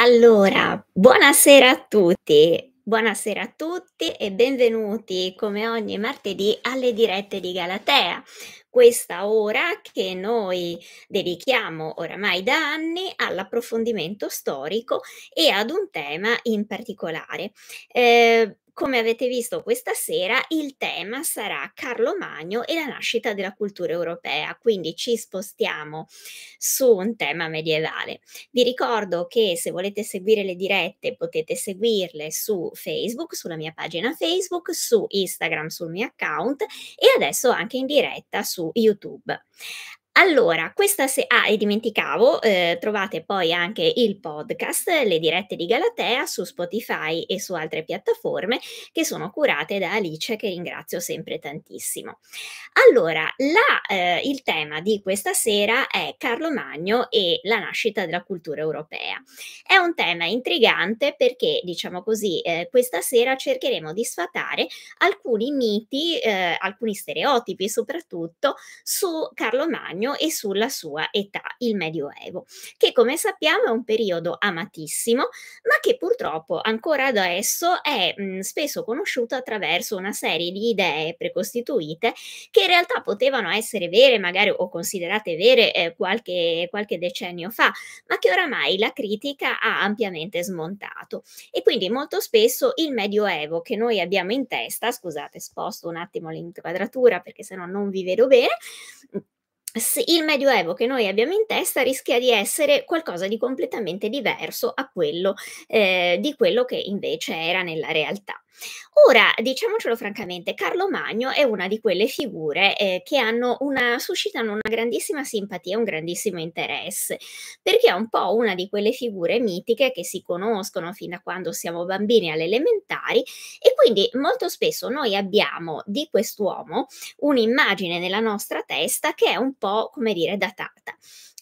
Allora, buonasera a tutti. Buonasera a tutti e benvenuti come ogni martedì alle dirette di Galatea. Questa ora che noi dedichiamo oramai da anni all'approfondimento storico e ad un tema in particolare. Eh, come avete visto questa sera, il tema sarà Carlo Magno e la nascita della cultura europea, quindi ci spostiamo su un tema medievale. Vi ricordo che se volete seguire le dirette potete seguirle su Facebook, sulla mia pagina Facebook, su Instagram, sul mio account e adesso anche in diretta su YouTube. Allora, questa se... Ah, e dimenticavo, eh, trovate poi anche il podcast, le dirette di Galatea su Spotify e su altre piattaforme che sono curate da Alice, che ringrazio sempre tantissimo. Allora, la, eh, il tema di questa sera è Carlo Magno e la nascita della cultura europea. È un tema intrigante perché, diciamo così, eh, questa sera cercheremo di sfatare alcuni miti, eh, alcuni stereotipi soprattutto su Carlo Magno patrimonio e sulla sua età, il Medioevo, che come sappiamo è un periodo amatissimo, ma che purtroppo ancora adesso è mh, mm, spesso conosciuto attraverso una serie di idee precostituite che in realtà potevano essere vere, magari o considerate vere eh, qualche, qualche decennio fa, ma che oramai la critica ha ampiamente smontato. E quindi molto spesso il Medioevo che noi abbiamo in testa, scusate, sposto un attimo l'inquadratura perché sennò non vi vedo bene, il Medioevo che noi abbiamo in testa rischia di essere qualcosa di completamente diverso a quello, eh, di quello che invece era nella realtà. Ora, diciamocelo francamente, Carlo Magno è una di quelle figure eh, che una, suscitano una grandissima simpatia e un grandissimo interesse, perché è un po' una di quelle figure mitiche che si conoscono fin da quando siamo bambini alle elementari e quindi molto spesso noi abbiamo di quest'uomo un'immagine nella nostra testa che è un po', come dire, datata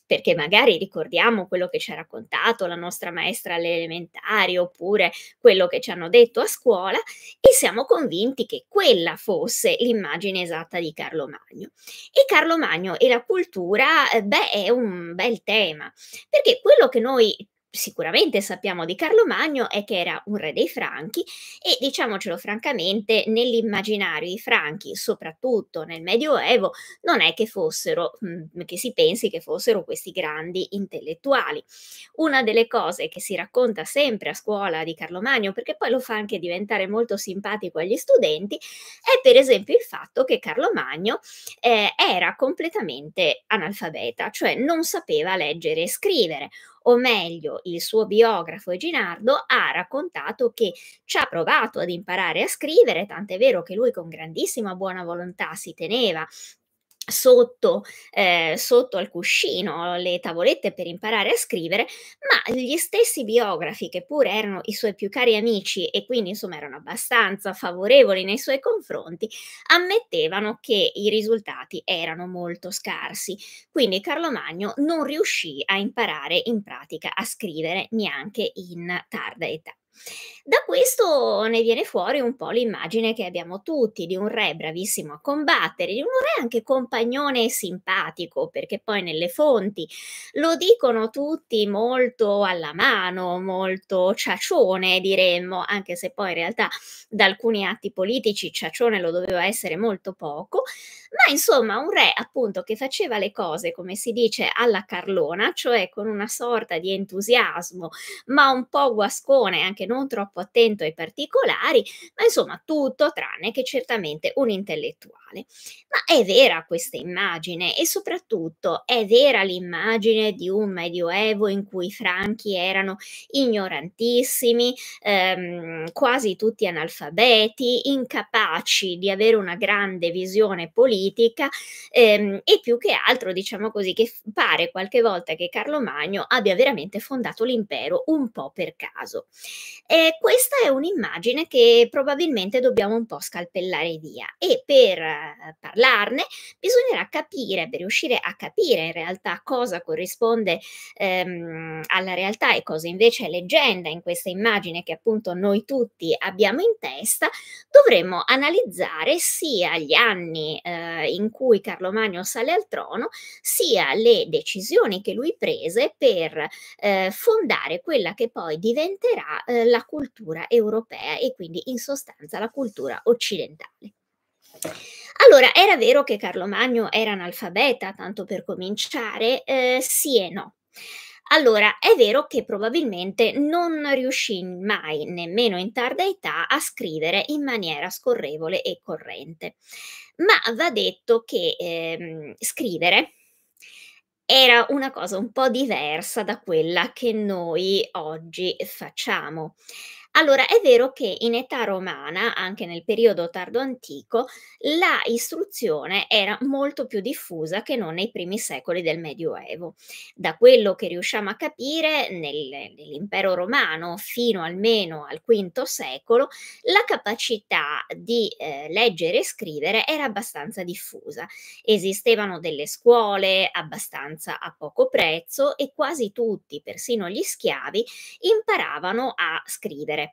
perché magari ricordiamo quello che ci ha raccontato la nostra maestra alle elementari oppure quello che ci hanno detto a scuola e siamo convinti che quella fosse l'immagine esatta di Carlo Magno. E Carlo Magno e la cultura, eh, beh, è un bel tema, perché quello che noi sicuramente sappiamo di Carlo Magno è che era un re dei Franchi e diciamocelo francamente, nell'immaginario i Franchi, soprattutto nel Medioevo, non è che fossero, mm, che si pensi che fossero questi grandi intellettuali. Una delle cose che si racconta sempre a scuola di Carlo Magno, perché poi lo fa anche diventare molto simpatico agli studenti, è per esempio il fatto che Carlo Magno eh, era completamente analfabeta, cioè non sapeva leggere e scrivere o meglio il suo biografo Ginardo ha raccontato che ci ha provato ad imparare a scrivere, tant'è vero che lui con grandissima buona volontà si teneva Sotto, eh, sotto, al cuscino le tavolette per imparare a scrivere, ma gli stessi biografi, che pure erano i suoi più cari amici e quindi insomma erano abbastanza favorevoli nei suoi confronti, ammettevano che i risultati erano molto scarsi. Quindi Carlo Magno non riuscì a imparare in pratica a scrivere neanche in tarda età. Da questo ne viene fuori un po' l'immagine che abbiamo tutti di un re bravissimo a combattere, di un re anche compagnone e simpatico, perché poi nelle fonti lo dicono tutti molto alla mano, molto ciacione diremmo, anche se poi in realtà da alcuni atti politici ciacione lo doveva essere molto poco, ma insomma un re appunto che faceva le cose come si dice alla Carlona, cioè con una sorta di entusiasmo, ma un po' guascone, anche non troppo attento ai particolari, ma insomma tutto tranne che certamente un intellettuale. Ma è vera questa immagine e soprattutto è vera l'immagine di un medioevo in cui i franchi erano ignorantissimi, ehm, quasi tutti analfabeti, incapaci di avere una grande visione politica, politica ehm, e più che altro diciamo così che pare qualche volta che Carlo Magno abbia veramente fondato l'impero un po' per caso. Eh, questa è un'immagine che probabilmente dobbiamo un po' scalpellare via e per eh, parlarne bisognerà capire, per riuscire a capire in realtà cosa corrisponde ehm, alla realtà e cosa invece è leggenda in questa immagine che appunto noi tutti abbiamo in testa, dovremmo analizzare sia gli anni eh, in cui Carlo Magno sale al trono, sia le decisioni che lui prese per eh, fondare quella che poi diventerà eh, la cultura europea e quindi in sostanza la cultura occidentale. Allora, era vero che Carlo Magno era analfabeta, tanto per cominciare? Eh, sì e no. Allora, è vero che probabilmente non riuscì mai, nemmeno in tarda età, a scrivere in maniera scorrevole e corrente ma va detto che ehm, scrivere era una cosa un po' diversa da quella che noi oggi facciamo. Allora, è vero che in età romana, anche nel periodo tardo antico, la istruzione era molto più diffusa che non nei primi secoli del Medioevo. Da quello che riusciamo a capire, nel, nell'impero romano, fino almeno al V secolo, la capacità di eh, leggere e scrivere era abbastanza diffusa. Esistevano delle scuole abbastanza a poco prezzo e quasi tutti, persino gli schiavi, imparavano a scrivere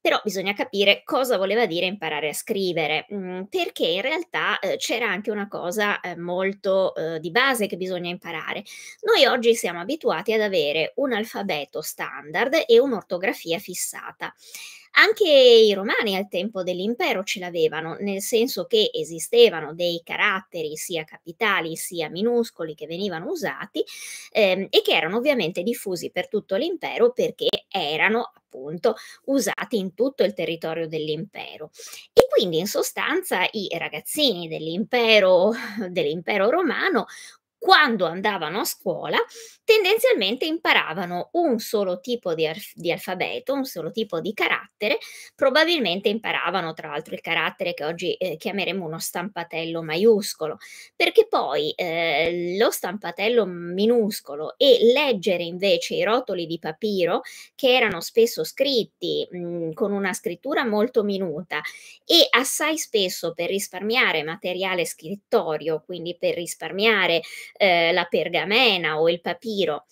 però bisogna capire cosa voleva dire imparare a scrivere, mm, perché in realtà eh, c'era anche una cosa eh, molto eh, di base che bisogna imparare. Noi oggi siamo abituati ad avere un alfabeto standard e un'ortografia fissata. Anche i romani al tempo dell'impero ce l'avevano, nel senso che esistevano dei caratteri sia capitali sia minuscoli che venivano usati ehm, e che erano ovviamente diffusi per tutto l'impero perché erano appunto usati in tutto il territorio dell'impero. E quindi in sostanza i ragazzini dell'impero, dell'impero romano quando andavano a scuola tendenzialmente imparavano un solo tipo di, alf- di, alfabeto, un solo tipo di carattere, probabilmente imparavano tra l'altro il carattere che oggi eh, chiameremo uno stampatello maiuscolo, perché poi eh, lo stampatello minuscolo e leggere invece i rotoli di papiro che erano spesso scritti mh, mm, con una scrittura molto minuta e assai spesso per risparmiare materiale scrittorio, quindi per risparmiare eh, la pergamena o il papiro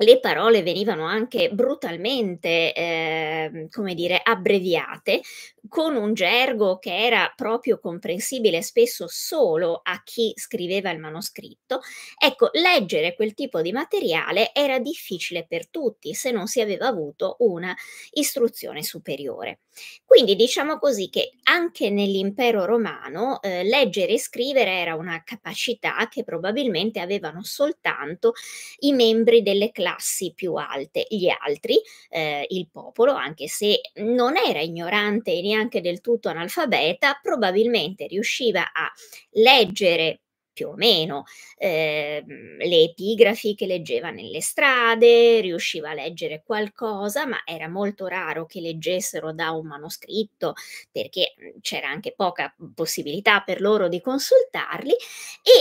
le parole venivano anche brutalmente, eh, come dire, abbreviate, con un gergo che era proprio comprensibile spesso solo a chi scriveva il manoscritto, ecco, leggere quel tipo di materiale era difficile per tutti se non si aveva avuto una istruzione superiore. Quindi diciamo così che anche nell'impero romano eh, leggere e scrivere era una capacità che probabilmente avevano soltanto i membri delle classi più alte, gli altri, eh, il popolo, anche se non era ignorante e neanche neanche del tutto analfabeta, probabilmente riusciva a leggere più o meno, eh, le epigrafi che leggeva nelle strade, riusciva a leggere qualcosa, ma era molto raro che leggessero da un manoscritto perché mhmm, c'era anche poca possibilità per loro di consultarli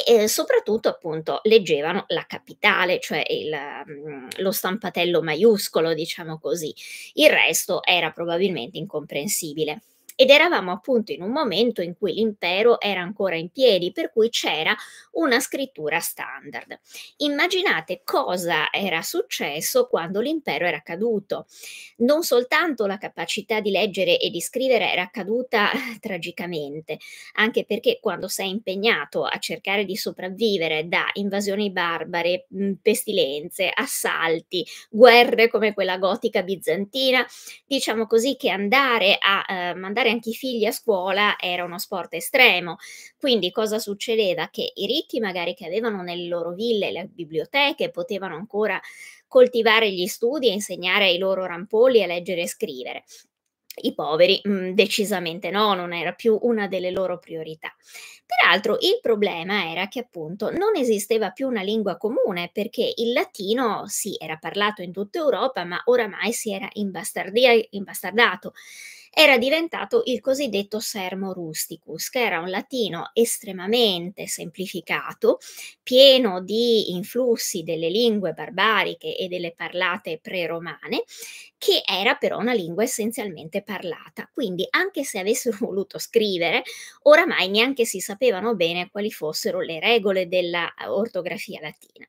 e eh, soprattutto appunto leggevano la capitale, cioè il, mhmm, lo stampatello maiuscolo, diciamo così. Il resto era probabilmente incomprensibile ed eravamo appunto in un momento in cui l'impero era ancora in piedi, per cui c'era una scrittura standard. Immaginate cosa era successo quando l'impero era caduto. Non soltanto la capacità di leggere e di scrivere era caduta eh, tragicamente, anche perché quando sei impegnato a cercare di sopravvivere da invasioni barbare, mm, pestilenze, assalti, guerre come quella gotica bizantina, diciamo così che andare a eh, mandare portare anche i figli a scuola era uno sport estremo. Quindi cosa succedeva? Che i ricchi magari che avevano nelle loro ville le biblioteche potevano ancora coltivare gli studi e insegnare ai loro rampolli a leggere e scrivere. I poveri mh, mm, decisamente no, non era più una delle loro priorità. Peraltro il problema era che appunto non esisteva più una lingua comune perché il latino sì era parlato in tutta Europa ma oramai si era imbastardato era diventato il cosiddetto sermo rusticus, che era un latino estremamente semplificato, pieno di influssi delle lingue barbariche e delle parlate pre-romane, che era però una lingua essenzialmente parlata. Quindi, anche se avessero voluto scrivere, oramai neanche si sapevano bene quali fossero le regole della ortografia latina.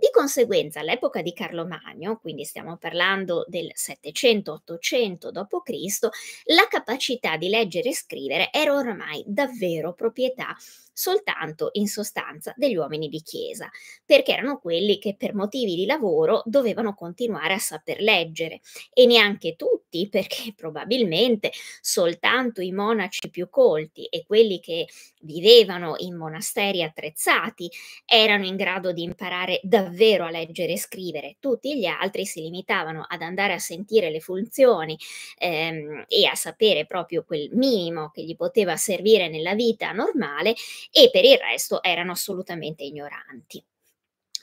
Di conseguenza, all'epoca di Carlo Magno, quindi stiamo parlando del 700-800 d.C., la capacità di leggere e scrivere era ormai davvero proprietà soltanto in sostanza degli uomini di chiesa, perché erano quelli che per motivi di lavoro dovevano continuare a saper leggere e neanche tutti, perché probabilmente soltanto i monaci più colti e quelli che vivevano in monasteri attrezzati erano in grado di imparare davvero a leggere e scrivere, tutti gli altri si limitavano ad andare a sentire le funzioni ehm, e a sapere proprio quel minimo che gli poteva servire nella vita normale e per il resto erano assolutamente ignoranti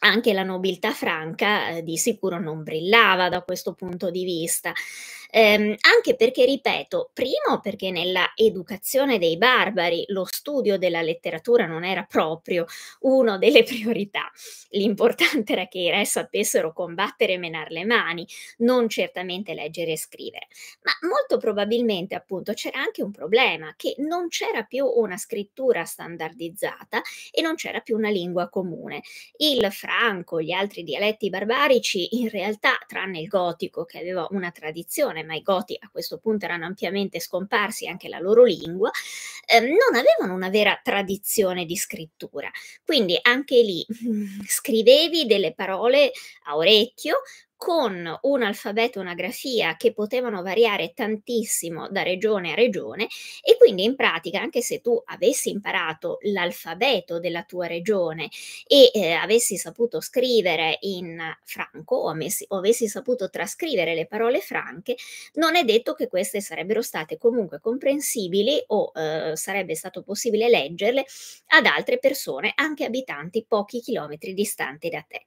anche la nobiltà franca eh, di sicuro non brillava da questo punto di vista. Eh, anche perché, ripeto, primo perché nella educazione dei barbari lo studio della letteratura non era proprio una delle priorità. L'importante era che i re sapessero combattere e menare le mani, non certamente leggere e scrivere. Ma molto probabilmente, appunto, c'era anche un problema, che non c'era più una scrittura standardizzata e non c'era più una lingua comune. Il fra franco, gli altri dialetti barbarici, in realtà, tranne il gotico che aveva una tradizione, ma i goti a questo punto erano ampiamente scomparsi anche la loro lingua, eh, non avevano una vera tradizione di scrittura. Quindi anche lì scrivevi delle parole a orecchio con un alfabeto e una grafia che potevano variare tantissimo da regione a regione e quindi in pratica anche se tu avessi imparato l'alfabeto della tua regione e eh, avessi saputo scrivere in franco o, amessi, o avessi saputo trascrivere le parole franche, non è detto che queste sarebbero state comunque comprensibili o eh, sarebbe stato possibile leggerle ad altre persone, anche abitanti pochi chilometri distanti da te.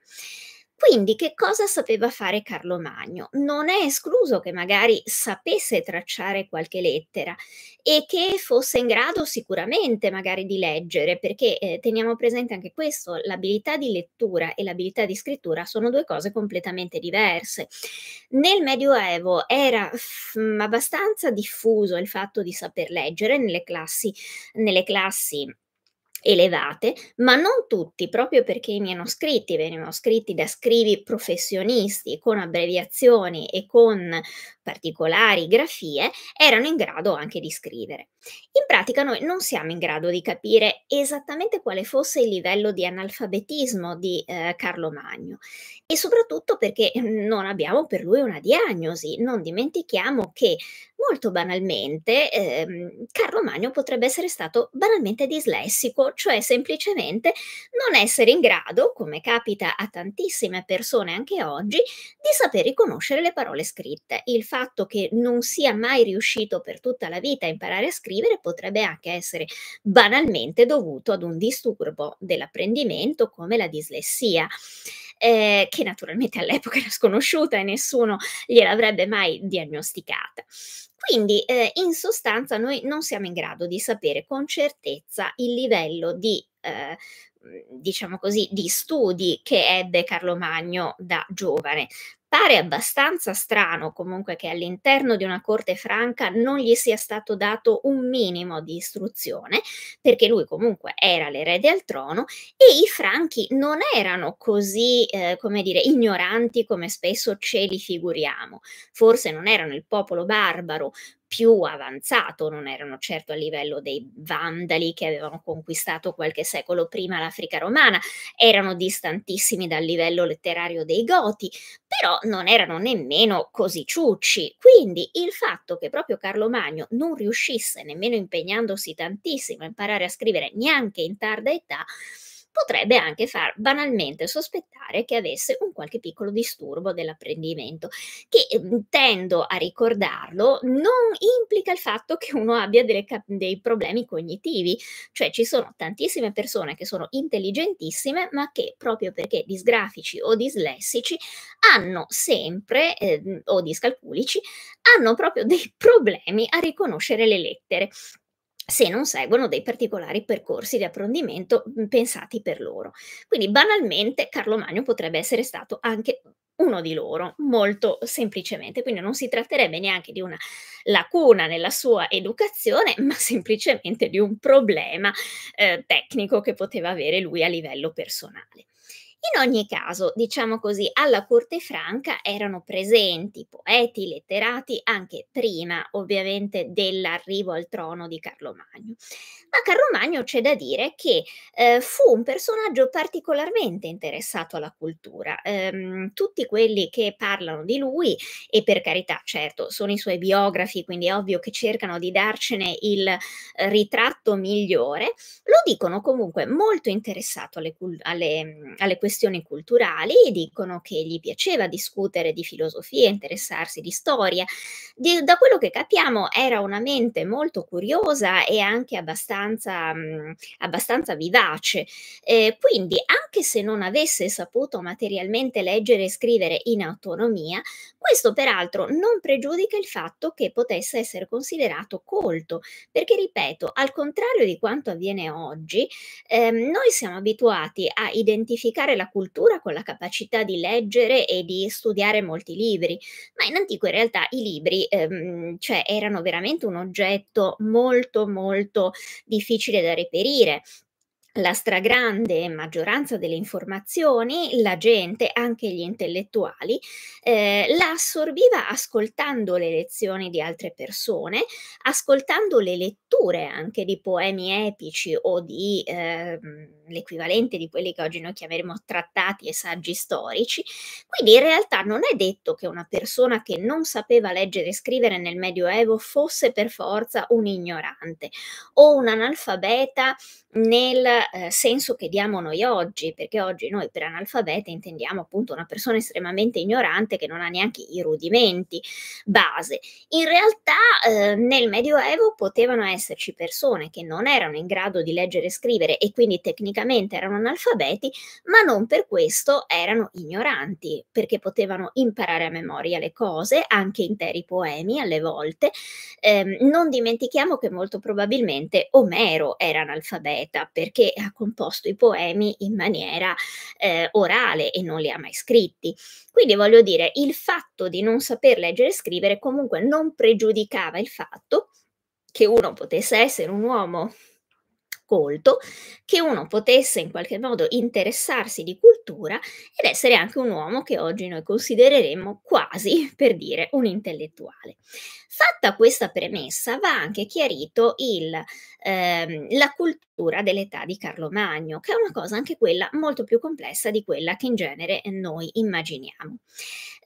Quindi che cosa sapeva fare Carlo Magno? Non è escluso che magari sapesse tracciare qualche lettera e che fosse in grado sicuramente magari di leggere, perché eh, teniamo presente anche questo, l'abilità di lettura e l'abilità di scrittura sono due cose completamente diverse. Nel Medioevo era mh, mm, abbastanza diffuso il fatto di saper leggere nelle classi, nelle classi elevate, ma non tutti, proprio perché i miei manoscritti venivano scritti da scrivi professionisti con abbreviazioni e con particolari grafie, erano in grado anche di scrivere. In pratica noi non siamo in grado di capire esattamente quale fosse il livello di analfabetismo di eh, Carlo Magno e soprattutto perché ehm, non abbiamo per lui una diagnosi. Non dimentichiamo che molto banalmente ehm, Carlo Magno potrebbe essere stato banalmente dislessico, cioè semplicemente non essere in grado, come capita a tantissime persone anche oggi, di saper riconoscere le parole scritte. Il fatto che non sia mai riuscito per tutta la vita a imparare a scrivere potrebbe anche essere banalmente dovuto ad un disturbo dell'apprendimento come la dislessia eh, che naturalmente all'epoca era sconosciuta e nessuno gliel'avrebbe mai diagnosticata. Quindi eh, in sostanza noi non siamo in grado di sapere con certezza il livello di eh, Mhmm, diciamo così, di studi che ebbe Carlo Magno da giovane. Pare abbastanza strano comunque che all'interno di una corte franca non gli sia stato dato un minimo di istruzione, perché lui comunque era l'erede al trono e i franchi non erano così, eh, come dire, ignoranti come spesso ce li figuriamo. Forse non erano il popolo barbaro più avanzato, non erano certo a livello dei vandali che avevano conquistato qualche secolo prima l'Africa romana, erano distantissimi dal livello letterario dei goti, però non erano nemmeno così ciucci. Quindi il fatto che proprio Carlo Magno non riuscisse, nemmeno impegnandosi tantissimo, a imparare a scrivere neanche in tarda età, potrebbe anche far banalmente sospettare che avesse un qualche piccolo disturbo dell'apprendimento, che ehm, tendo a ricordarlo non implica il fatto che uno abbia delle, dei problemi cognitivi, cioè ci sono tantissime persone che sono intelligentissime ma che proprio perché disgrafici o dislessici hanno sempre, eh, o discalculici, hanno proprio dei problemi a riconoscere le lettere se non seguono dei particolari percorsi di apprendimento mm, pensati per loro. Quindi banalmente Carlo Magno potrebbe essere stato anche uno di loro, molto semplicemente. Quindi non si tratterebbe neanche di una lacuna nella sua educazione, ma semplicemente di un problema eh, tecnico che poteva avere lui a livello personale. In ogni caso, diciamo così, alla corte franca erano presenti poeti, letterati anche prima ovviamente dell'arrivo al trono di Carlo Magno. Ma Carlo Magno c'è da dire che eh, fu un personaggio particolarmente interessato alla cultura. Ehm, tutti quelli che parlano di lui, e per carità, certo, sono i suoi biografi, quindi è ovvio che cercano di darcene il eh, ritratto migliore, lo dicono comunque molto interessato alle, alle, alle questioni questioni culturali, dicono che gli piaceva discutere di filosofia, interessarsi di storia. Di, da quello che capiamo era una mente molto curiosa e anche abbastanza, mh, mm, abbastanza vivace. Eh, quindi, anche se non avesse saputo materialmente leggere e scrivere in autonomia, questo peraltro non pregiudica il fatto che potesse essere considerato colto, perché ripeto, al contrario di quanto avviene oggi, ehm, noi siamo abituati a identificare la cultura con la capacità di leggere e di studiare molti libri, ma in antico in realtà i libri ehm, cioè, erano veramente un oggetto molto molto difficile da reperire la stragrande maggioranza delle informazioni la gente, anche gli intellettuali, eh, la assorbiva ascoltando le lezioni di altre persone, ascoltando le letture anche di poemi epici o di eh, l'equivalente di quelli che oggi noi chiameremo trattati e saggi storici. Quindi in realtà non è detto che una persona che non sapeva leggere e scrivere nel Medioevo fosse per forza un ignorante o un analfabeta nel eh, senso che diamo noi oggi, perché oggi noi per analfabeta intendiamo appunto una persona estremamente ignorante che non ha neanche i rudimenti base. In realtà eh, nel Medioevo potevano esserci persone che non erano in grado di leggere e scrivere e quindi tecnicamente erano analfabeti, ma non per questo erano ignoranti, perché potevano imparare a memoria le cose, anche interi poemi alle volte. Eh, non dimentichiamo che molto probabilmente Omero era analfabeto poeta perché ha composto i poemi in maniera eh, orale e non li ha mai scritti. Quindi voglio dire, il fatto di non saper leggere e scrivere comunque non pregiudicava il fatto che uno potesse essere un uomo colto, che uno potesse in qualche modo interessarsi di cultura ed essere anche un uomo che oggi noi considereremmo quasi, per dire, un intellettuale. Fatta questa premessa, va anche chiarito il ehm, la cultura dell'età di Carlo Magno, che è una cosa anche quella molto più complessa di quella che in genere noi immaginiamo.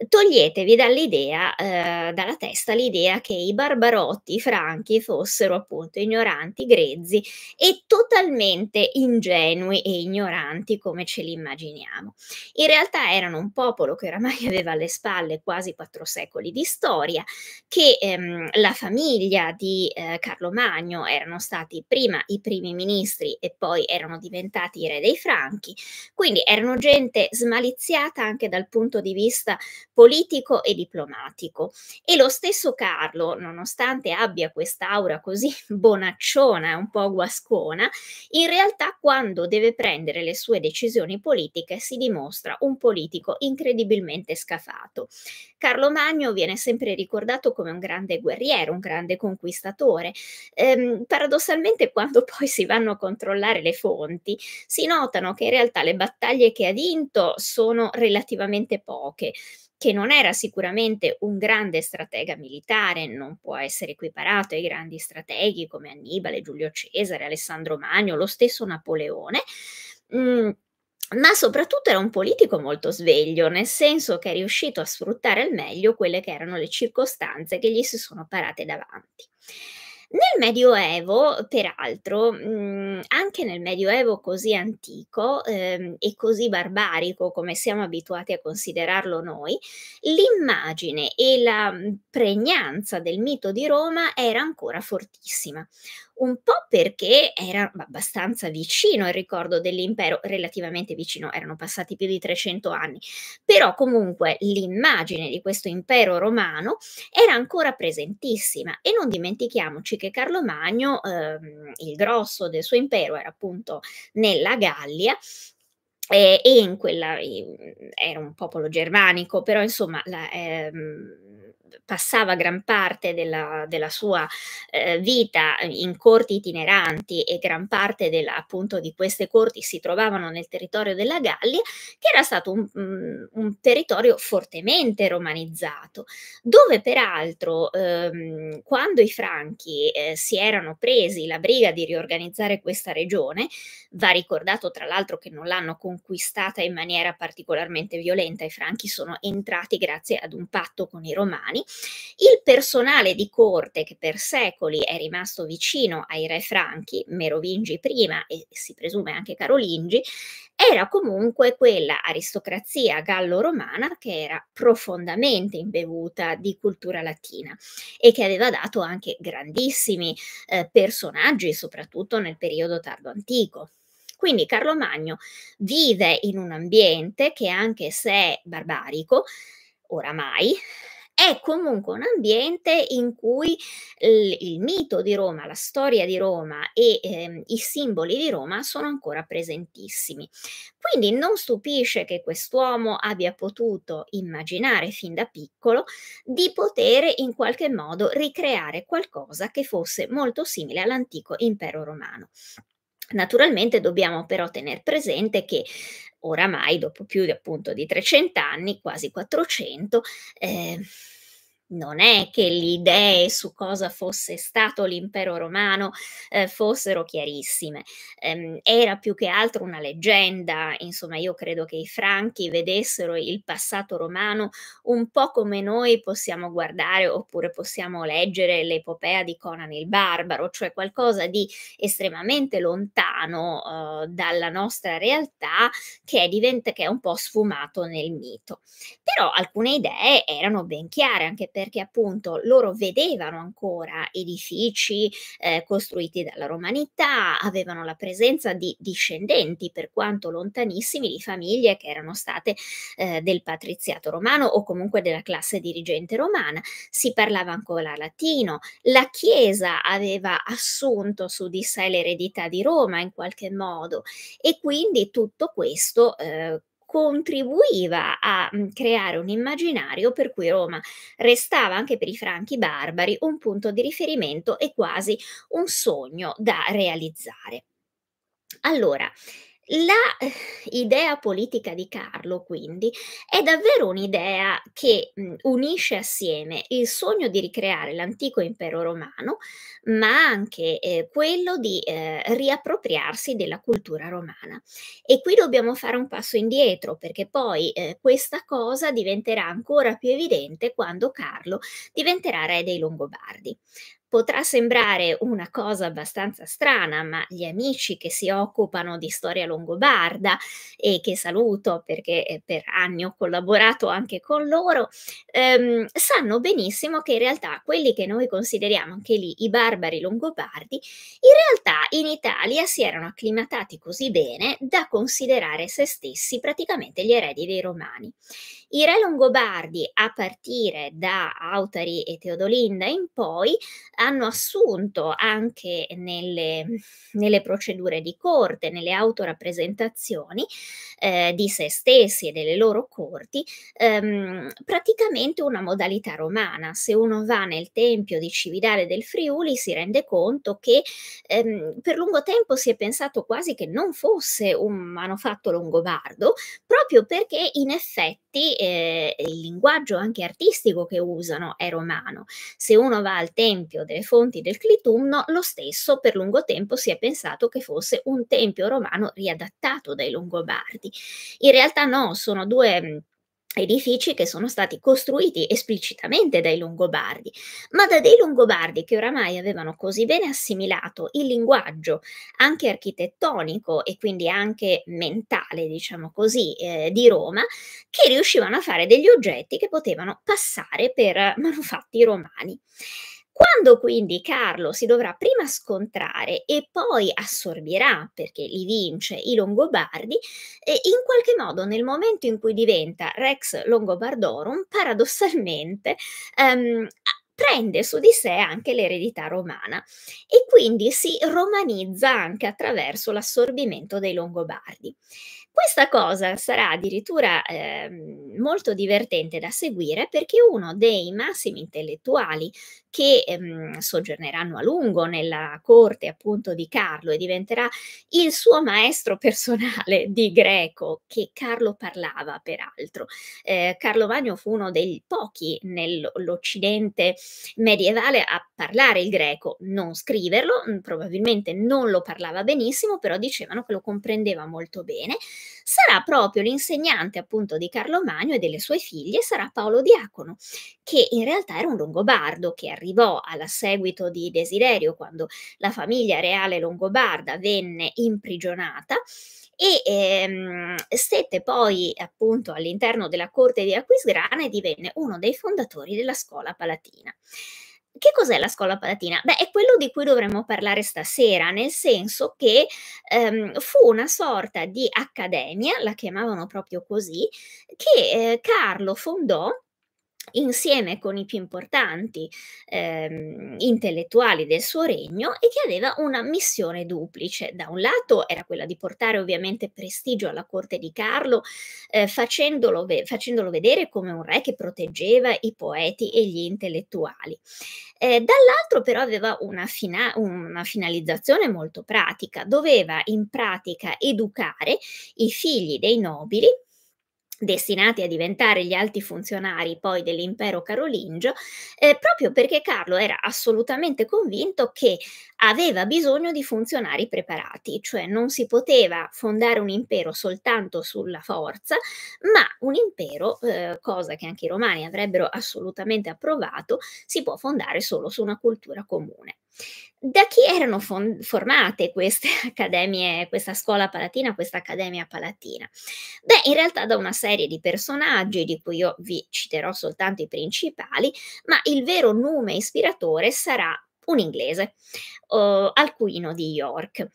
Toglietevi dall'idea, eh, dalla testa l'idea che i barbarotti franchi fossero appunto ignoranti, grezzi e totalmente ingenui e ignoranti come ce li immaginiamo. In realtà erano un popolo che oramai aveva alle spalle quasi quattro secoli di storia, che ehm, la famiglia di eh, Carlo Magno erano stati stati prima i primi ministri e poi erano diventati i re dei Franchi, quindi erano gente smaliziata anche dal punto di vista politico e diplomatico. E lo stesso Carlo, nonostante abbia quest'aura così bonacciona e un po' guascona, in realtà quando deve prendere le sue decisioni politiche si dimostra un politico incredibilmente scafato. Carlo Magno viene sempre ricordato come un grande guerriero, un grande conquistatore. Ehm, paradossalmente paradossalmente quando poi si vanno a controllare le fonti, si notano che in realtà le battaglie che ha vinto sono relativamente poche che non era sicuramente un grande stratega militare, non può essere equiparato ai grandi strateghi come Annibale, Giulio Cesare, Alessandro Magno, lo stesso Napoleone. Mm, ma soprattutto era un politico molto sveglio, nel senso che è riuscito a sfruttare al meglio quelle che erano le circostanze che gli si sono parate davanti. Nel Medioevo, peraltro, mh, mm, anche nel Medioevo così antico ehm, e così barbarico come siamo abituati a considerarlo noi, l'immagine e la mm, pregnanza del mito di Roma era ancora fortissima un po' perché era abbastanza vicino il ricordo dell'impero, relativamente vicino, erano passati più di 300 anni, però comunque l'immagine di questo impero romano era ancora presentissima e non dimentichiamoci che Carlo Magno, ehm, il grosso del suo impero era appunto nella Gallia e in quella era un popolo germanico, però insomma la, ehm, passava gran parte della, della sua eh, vita in corti itineranti e gran parte della, appunto di queste corti si trovavano nel territorio della Gallia, che era stato un, mm, un territorio fortemente romanizzato, dove peraltro ehm, quando i franchi eh, si erano presi la briga di riorganizzare questa regione, va ricordato tra l'altro che non l'hanno conquistata in maniera particolarmente violenta, i franchi sono entrati grazie ad un patto con i romani, il personale di corte che per secoli è rimasto vicino ai re franchi, Merovingi prima e si presume anche Carolingi, era comunque quella aristocrazia gallo-romana che era profondamente imbevuta di cultura latina e che aveva dato anche grandissimi eh, personaggi, soprattutto nel periodo tardo antico. Quindi Carlo Magno vive in un ambiente che anche se è barbarico, oramai, è comunque un ambiente in cui il, il mito di Roma, la storia di Roma e ehm, i simboli di Roma sono ancora presentissimi. Quindi non stupisce che quest'uomo abbia potuto immaginare fin da piccolo di poter in qualche modo ricreare qualcosa che fosse molto simile all'antico impero romano. Naturalmente dobbiamo però tenere presente che oramai dopo più di, appunto, di 300 anni, quasi 400, eh, non è che le idee su cosa fosse stato l'impero romano eh, fossero chiarissime, ehm, era più che altro una leggenda, insomma io credo che i franchi vedessero il passato romano un po' come noi possiamo guardare oppure possiamo leggere l'epopea di Conan il Barbaro, cioè qualcosa di estremamente lontano eh, dalla nostra realtà che è, diventa, che è un po' sfumato nel mito. Però alcune idee erano ben chiare anche per perché appunto loro vedevano ancora edifici eh, costruiti dalla romanità, avevano la presenza di discendenti, per quanto lontanissimi, di famiglie che erano state eh, del patriziato romano o comunque della classe dirigente romana, si parlava ancora latino, la Chiesa aveva assunto su di sé l'eredità di Roma in qualche modo e quindi tutto questo eh, contribuiva a mhmm, creare un immaginario per cui Roma restava anche per i franchi barbari un punto di riferimento e quasi un sogno da realizzare. Allora, la eh, idea politica di Carlo, quindi, è davvero un'idea che mhmm, unisce assieme il sogno di ricreare l'antico impero romano, ma anche eh, quello di eh, riappropriarsi della cultura romana. E qui dobbiamo fare un passo indietro, perché poi eh, questa cosa diventerà ancora più evidente quando Carlo diventerà re dei Longobardi. Potrà sembrare una cosa abbastanza strana, ma gli amici che si occupano di storia longobarda e che saluto perché eh, per anni ho collaborato anche con loro, ehm, sanno benissimo che in realtà quelli che noi consideriamo anche lì i barbari longobardi, in realtà in Italia si erano acclimatati così bene da considerare se stessi praticamente gli eredi dei romani. I re longobardi, a partire da Autari e Teodolinda in poi, hanno assunto anche nelle, nelle procedure di corte, nelle autorappresentazioni eh, di se stessi e delle loro corti, ehm, praticamente una modalità romana. Se uno va nel tempio di Cividale del Friuli si rende conto che ehm, per lungo tempo si è pensato quasi che non fosse un manufatto longobardo, proprio perché in effetti eh, il linguaggio anche artistico che usano è romano. Se uno va al tempio delle fonti del Clitumno, lo stesso per lungo tempo si è pensato che fosse un tempio romano riadattato dai Longobardi. In realtà no, sono due mm, edifici che sono stati costruiti esplicitamente dai Longobardi, ma da dei Longobardi che oramai avevano così bene assimilato il linguaggio anche architettonico e quindi anche mentale, diciamo così, eh, di Roma, che riuscivano a fare degli oggetti che potevano passare per eh, manufatti romani. Quando quindi Carlo si dovrà prima scontrare e poi assorbirà, perché li vince, i Longobardi, e in qualche modo nel momento in cui diventa Rex Longobardorum, paradossalmente ehm, prende su di sé anche l'eredità romana e quindi si romanizza anche attraverso l'assorbimento dei Longobardi. Questa cosa sarà addirittura eh, molto divertente da seguire perché uno dei massimi intellettuali che ehm, soggiorneranno a lungo nella corte appunto di Carlo e diventerà il suo maestro personale di greco, che Carlo parlava peraltro. Eh, Carlo Magno fu uno dei pochi nell'Occidente medievale a parlare il greco, non scriverlo, probabilmente non lo parlava benissimo, però dicevano che lo comprendeva molto bene sarà proprio l'insegnante appunto di Carlo Magno e delle sue figlie, sarà Paolo Diacono, che in realtà era un longobardo che arrivò alla seguito di Desiderio quando la famiglia reale longobarda venne imprigionata e ehm, stette poi appunto all'interno della corte di Aquisgrana e divenne uno dei fondatori della scuola palatina che cos'è la scuola palatina? Beh, è quello di cui dovremmo parlare stasera, nel senso che ehm, fu una sorta di accademia, la chiamavano proprio così, che eh, Carlo fondò insieme con i più importanti ehm, intellettuali del suo regno e che aveva una missione duplice. Da un lato era quella di portare ovviamente prestigio alla corte di Carlo, eh, facendolo, ve- facendolo, vedere come un re che proteggeva i poeti e gli intellettuali. Eh, dall'altro però aveva una, fina- una finalizzazione molto pratica, doveva in pratica educare i figli dei nobili destinati a diventare gli alti funzionari poi dell'impero carolingio, eh, proprio perché Carlo era assolutamente convinto che aveva bisogno di funzionari preparati, cioè non si poteva fondare un impero soltanto sulla forza, ma un impero, eh, cosa che anche i romani avrebbero assolutamente approvato, si può fondare solo su una cultura comune. Da chi erano fon- formate queste accademie, questa scuola palatina, questa accademia palatina? Beh, in realtà da una serie di personaggi di cui io vi citerò soltanto i principali, ma il vero nome ispiratore sarà un inglese, uh, Alcuino di York.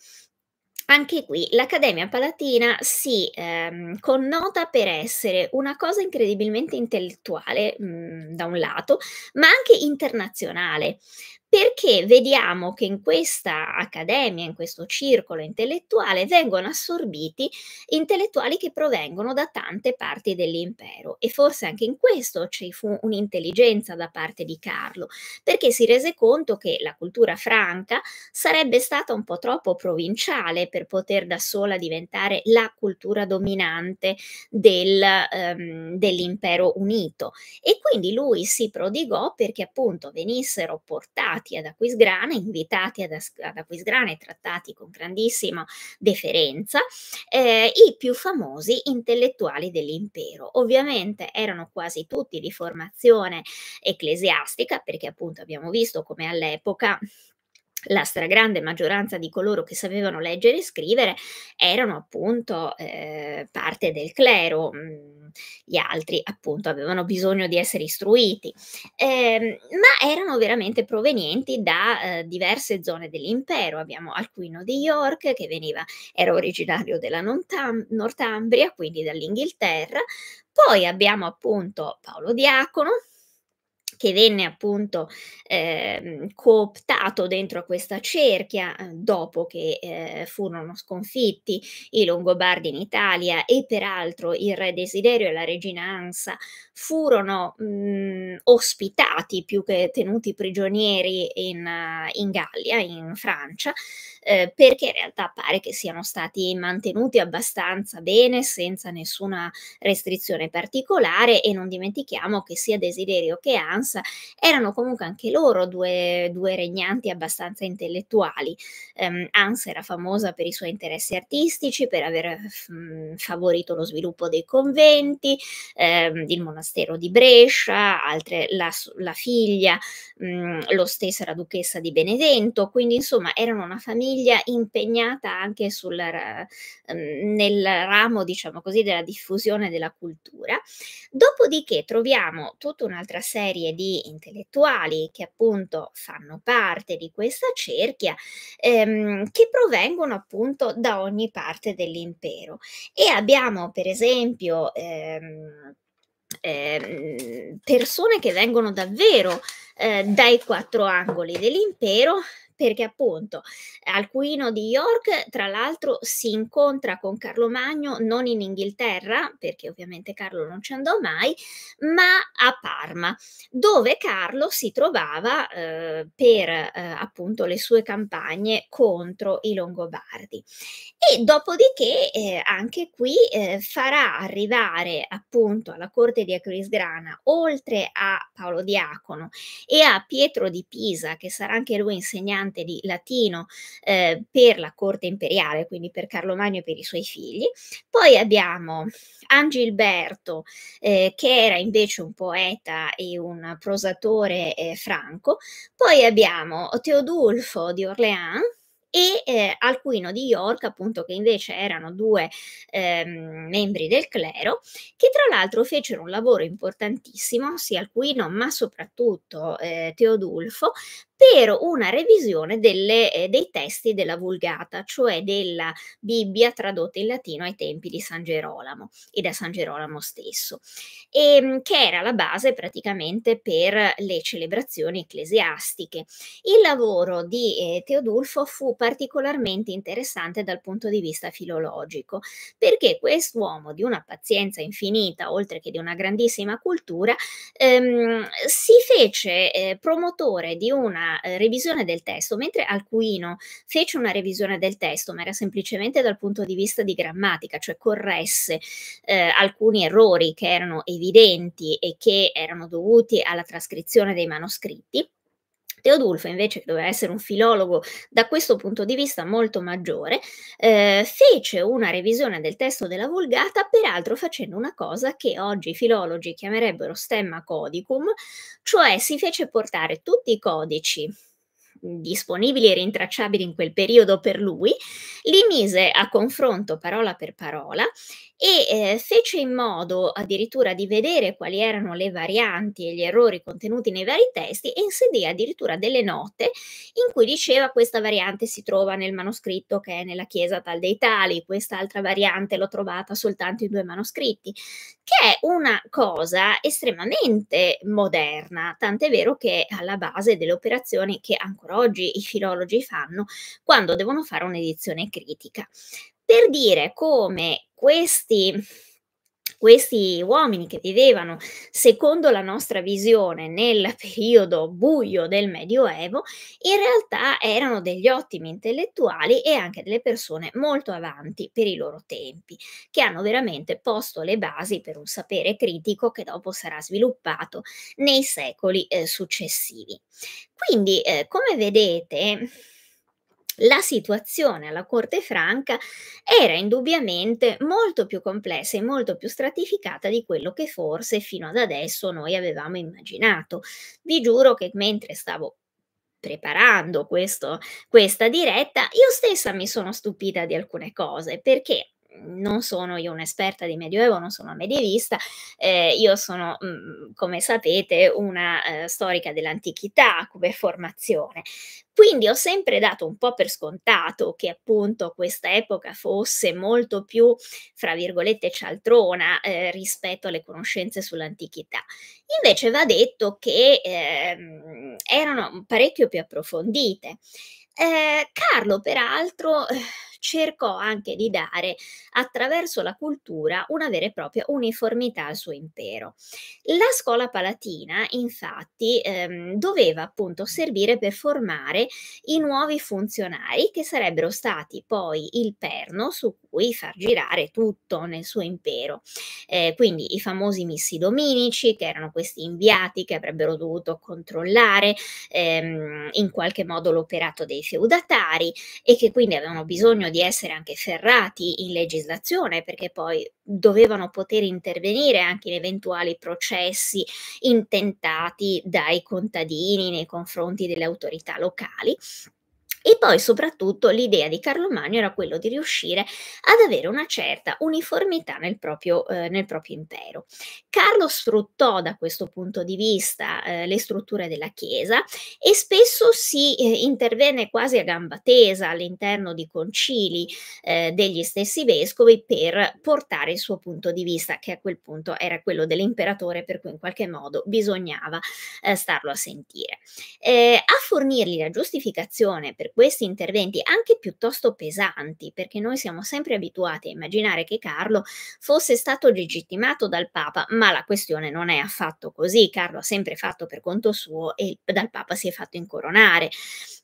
Anche qui l'Accademia Palatina si ehm, connota per essere una cosa incredibilmente intellettuale mh, mm, da un lato, ma anche internazionale perché vediamo che in questa accademia, in questo circolo intellettuale, vengono assorbiti intellettuali che provengono da tante parti dell'impero e forse anche in questo ci fu un'intelligenza da parte di Carlo, perché si rese conto che la cultura franca sarebbe stata un po' troppo provinciale per poter da sola diventare la cultura dominante del, ehm, dell'impero unito e quindi lui si prodigò perché appunto venissero portati portati ad Aquisgrana, invitati ad, ad Aquisgrana e trattati con grandissima deferenza, eh, i più famosi intellettuali dell'impero. Ovviamente erano quasi tutti di formazione ecclesiastica, perché appunto abbiamo visto come all'epoca la stragrande maggioranza di coloro che sapevano leggere e scrivere erano appunto eh, parte del clero, mm, gli altri appunto avevano bisogno di essere istruiti, eh, ma erano veramente provenienti da eh, diverse zone dell'impero. Abbiamo Alcuino di York che veniva, era originario della Nortambria, quindi dall'Inghilterra, poi abbiamo appunto Paolo Diacono che venne appunto eh, cooptato dentro a questa cerchia eh, dopo che eh, furono sconfitti i Longobardi in Italia e peraltro il re Desiderio e la regina Ansa furono mh, mm, ospitati più che tenuti prigionieri in, eh, in Gallia, in Francia, eh, perché in realtà pare che siano stati mantenuti abbastanza bene, senza nessuna restrizione particolare e non dimentichiamo che sia Desiderio che Ansa Hans erano comunque anche loro due, due regnanti abbastanza intellettuali. Um, Hans era famosa per i suoi interessi artistici, per aver mh, mm, favorito lo sviluppo dei conventi, ehm, il monastero di Brescia, altre, la, la figlia, mh, mm, lo stesso era duchessa di Benevento, quindi insomma erano una famiglia impegnata anche sul, ehm, nel ramo, diciamo così, della diffusione della cultura. Dopodiché troviamo tutta un'altra serie di intellettuali che appunto fanno parte di questa cerchia, ehm, che provengono appunto da ogni parte dell'impero. E abbiamo per esempio ehm, ehm, persone che vengono davvero eh, dai quattro angoli dell'impero, perché appunto Alcuino di York, tra l'altro, si incontra con Carlo Magno non in Inghilterra, perché ovviamente Carlo non ci andò mai, ma a Parma, dove Carlo si trovava eh, per eh, appunto le sue campagne contro i Longobardi. E dopodiché eh, anche qui eh, farà arrivare appunto alla corte di Acrisgrana, oltre a Paolo Diacono e a Pietro di Pisa, che sarà anche lui insegnante insegnante di latino eh, per la corte imperiale, quindi per Carlo Magno e per i suoi figli. Poi abbiamo Angilberto, eh, che era invece un poeta e un prosatore eh, franco. Poi abbiamo Teodulfo di Orléans e eh, Alcuino di York, appunto, che invece erano due eh, membri del clero, che tra l'altro fecero un lavoro importantissimo, sia Alcuino ma soprattutto eh, Teodulfo, per una revisione delle, eh, dei testi della Vulgata, cioè della Bibbia tradotta in latino ai tempi di San Gerolamo e da San Gerolamo stesso, e, ehm, che era la base praticamente per le celebrazioni ecclesiastiche. Il lavoro di eh, Teodulfo fu particolarmente interessante dal punto di vista filologico, perché quest'uomo di una pazienza infinita, oltre che di una grandissima cultura, ehm, si fece eh, promotore di una una eh, revisione del testo, mentre Alcuino fece una revisione del testo, ma era semplicemente dal punto di vista di grammatica, cioè corresse eh, alcuni errori che erano evidenti e che erano dovuti alla trascrizione dei manoscritti. Teodulfo, invece che doveva essere un filologo da questo punto di vista molto maggiore, eh, fece una revisione del testo della Vulgata, peraltro facendo una cosa che oggi i filologi chiamerebbero stemma codicum, cioè si fece portare tutti i codici disponibili e rintracciabili in quel periodo per lui, li mise a confronto parola per parola e eh, fece in modo addirittura di vedere quali erano le varianti e gli errori contenuti nei vari testi e inserì addirittura delle note in cui diceva questa variante si trova nel manoscritto che è nella chiesa tal dei tali, quest'altra variante l'ho trovata soltanto in due manoscritti, che è una cosa estremamente moderna, tant'è vero che è alla base delle operazioni che ancora oggi i filologi fanno quando devono fare un'edizione critica per dire come questi questi uomini che vivevano secondo la nostra visione nel periodo buio del Medioevo, in realtà erano degli ottimi intellettuali e anche delle persone molto avanti per i loro tempi, che hanno veramente posto le basi per un sapere critico che dopo sarà sviluppato nei secoli eh, successivi. Quindi, eh, come vedete, la situazione alla corte franca era indubbiamente molto più complessa e molto più stratificata di quello che forse fino ad adesso noi avevamo immaginato. Vi giuro che mentre stavo preparando questo, questa diretta, io stessa mi sono stupita di alcune cose perché non sono io un'esperta di medioevo, non sono medievista, eh, io sono, mh, mm, come sapete, una eh, storica dell'antichità come formazione. Quindi ho sempre dato un po' per scontato che appunto questa epoca fosse molto più, fra virgolette, cialtrona eh, rispetto alle conoscenze sull'antichità. Invece va detto che ehm, erano parecchio più approfondite. Eh, Carlo, peraltro, eh, cercò anche di dare attraverso la cultura una vera e propria uniformità al suo impero. La scuola palatina, infatti, ehm, doveva appunto servire per formare i nuovi funzionari che sarebbero stati poi il perno su cui far girare tutto nel suo impero. Eh, quindi i famosi missi dominici, che erano questi inviati che avrebbero dovuto controllare ehm, in qualche modo l'operato dei feudatari e che quindi avevano bisogno di essere anche ferrati in legislazione perché poi dovevano poter intervenire anche in eventuali processi intentati dai contadini nei confronti delle autorità locali e poi soprattutto l'idea di Carlo Magno era quello di riuscire ad avere una certa uniformità nel proprio, eh, nel proprio impero. Carlo sfruttò da questo punto di vista eh, le strutture della Chiesa e spesso si eh, intervenne quasi a gamba tesa all'interno di concili eh, degli stessi vescovi per portare il suo punto di vista, che a quel punto era quello dell'imperatore, per cui in qualche modo bisognava eh, starlo a sentire. Eh, a fornirgli la giustificazione per questi interventi, anche piuttosto pesanti, perché noi siamo sempre abituati a immaginare che Carlo fosse stato legittimato dal Papa, ma la questione non è affatto così. Carlo ha sempre fatto per conto suo e dal Papa si è fatto incoronare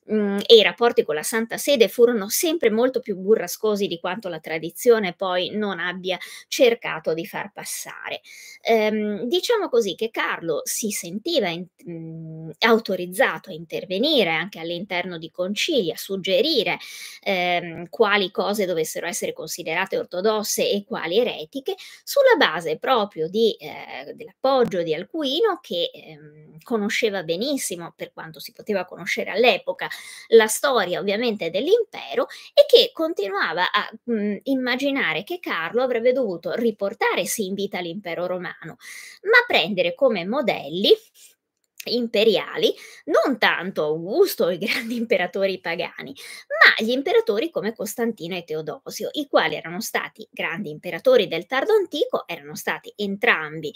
mh, mhmm, e i rapporti con la Santa Sede furono sempre molto più burrascosi di quanto la tradizione poi non abbia cercato di far passare. Ehm, diciamo così che Carlo si sentiva in, mh, mhmm, autorizzato a intervenire anche all'interno di concili, a suggerire ehm, quali cose dovessero essere considerate ortodosse e quali eretiche, sulla base proprio di, eh, dell'appoggio di Alcuino che ehm, conosceva benissimo, per quanto si poteva conoscere all'epoca, la storia ovviamente dell'impero e che continuava a mh, mm, immaginare che Carlo avrebbe dovuto riportare sì in vita l'impero romano, ma prendere come modelli imperiali, non tanto Augusto e i grandi imperatori pagani, ma gli imperatori come Costantino e Teodosio, i quali erano stati grandi imperatori del tardo antico, erano stati entrambi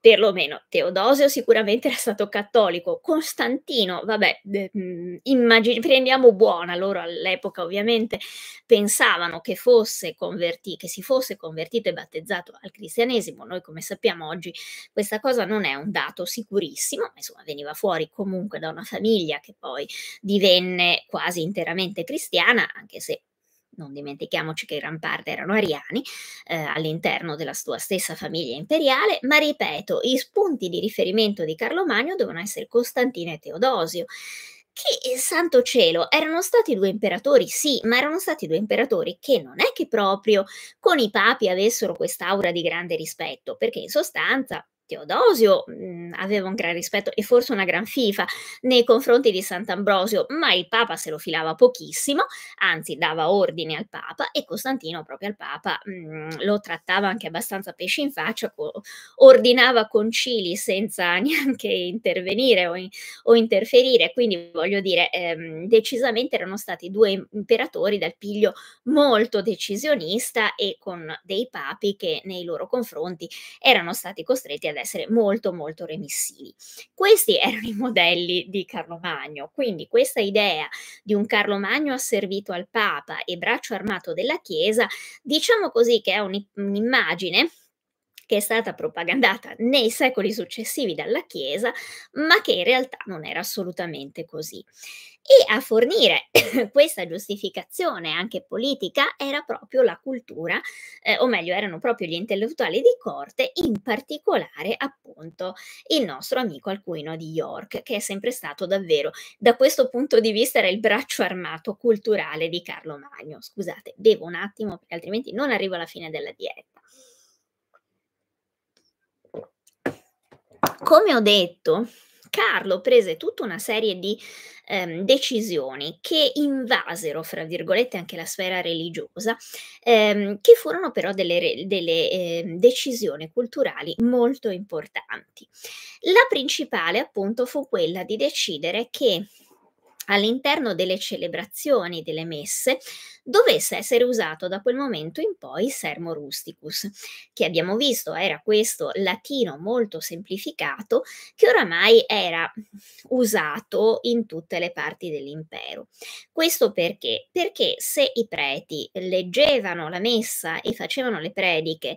perlomeno Teodosio sicuramente era stato cattolico, Costantino, vabbè, mm, immagin- prendiamo buona, loro all'epoca ovviamente pensavano che, fosse converti- che si fosse convertito e battezzato al cristianesimo, noi come sappiamo oggi questa cosa non è un dato sicurissimo, insomma veniva fuori comunque da una famiglia che poi divenne quasi interamente cristiana, anche se non dimentichiamoci che gran parte erano ariani, eh, all'interno della sua stessa famiglia imperiale, ma ripeto, i spunti di riferimento di Carlo Magno devono essere Costantino e Teodosio che eh, santo cielo, erano stati due imperatori, sì, ma erano stati due imperatori che non è che proprio con i papi avessero quest'aura di grande rispetto, perché in sostanza Teodosio mh, mm, aveva un gran rispetto e forse una gran fifa nei confronti di Sant'Ambrosio, ma il Papa se lo filava pochissimo, anzi dava ordini al Papa e Costantino proprio al Papa mh, mm, lo trattava anche abbastanza pesce in faccia, co- ordinava concili senza neanche intervenire o, in- o interferire, quindi voglio dire ehm, decisamente erano stati due imperatori dal piglio molto decisionista e con dei papi che nei loro confronti erano stati costretti ad essere molto molto remissivi. Questi erano i modelli di Carlo Magno, quindi questa idea di un Carlo Magno asservito al Papa e braccio armato della Chiesa, diciamo così che è un'immagine che è stata propagandata nei secoli successivi dalla Chiesa, ma che in realtà non era assolutamente così. E a fornire questa giustificazione anche politica era proprio la cultura, eh, o meglio erano proprio gli intellettuali di corte, in particolare appunto il nostro amico Alcuino di York, che è sempre stato davvero, da questo punto di vista era il braccio armato culturale di Carlo Magno. Scusate, bevo un attimo perché altrimenti non arrivo alla fine della dieta. come ho detto, Carlo prese tutta una serie di ehm, decisioni che invasero, fra virgolette, anche la sfera religiosa, ehm, che furono però delle, delle eh, decisioni culturali molto importanti. La principale, appunto, fu quella di decidere che all'interno delle celebrazioni delle messe dovesse essere usato da quel momento in poi sermo rusticus, che abbiamo visto era questo latino molto semplificato che oramai era usato in tutte le parti dell'impero. Questo perché? Perché se i preti leggevano la messa e facevano le prediche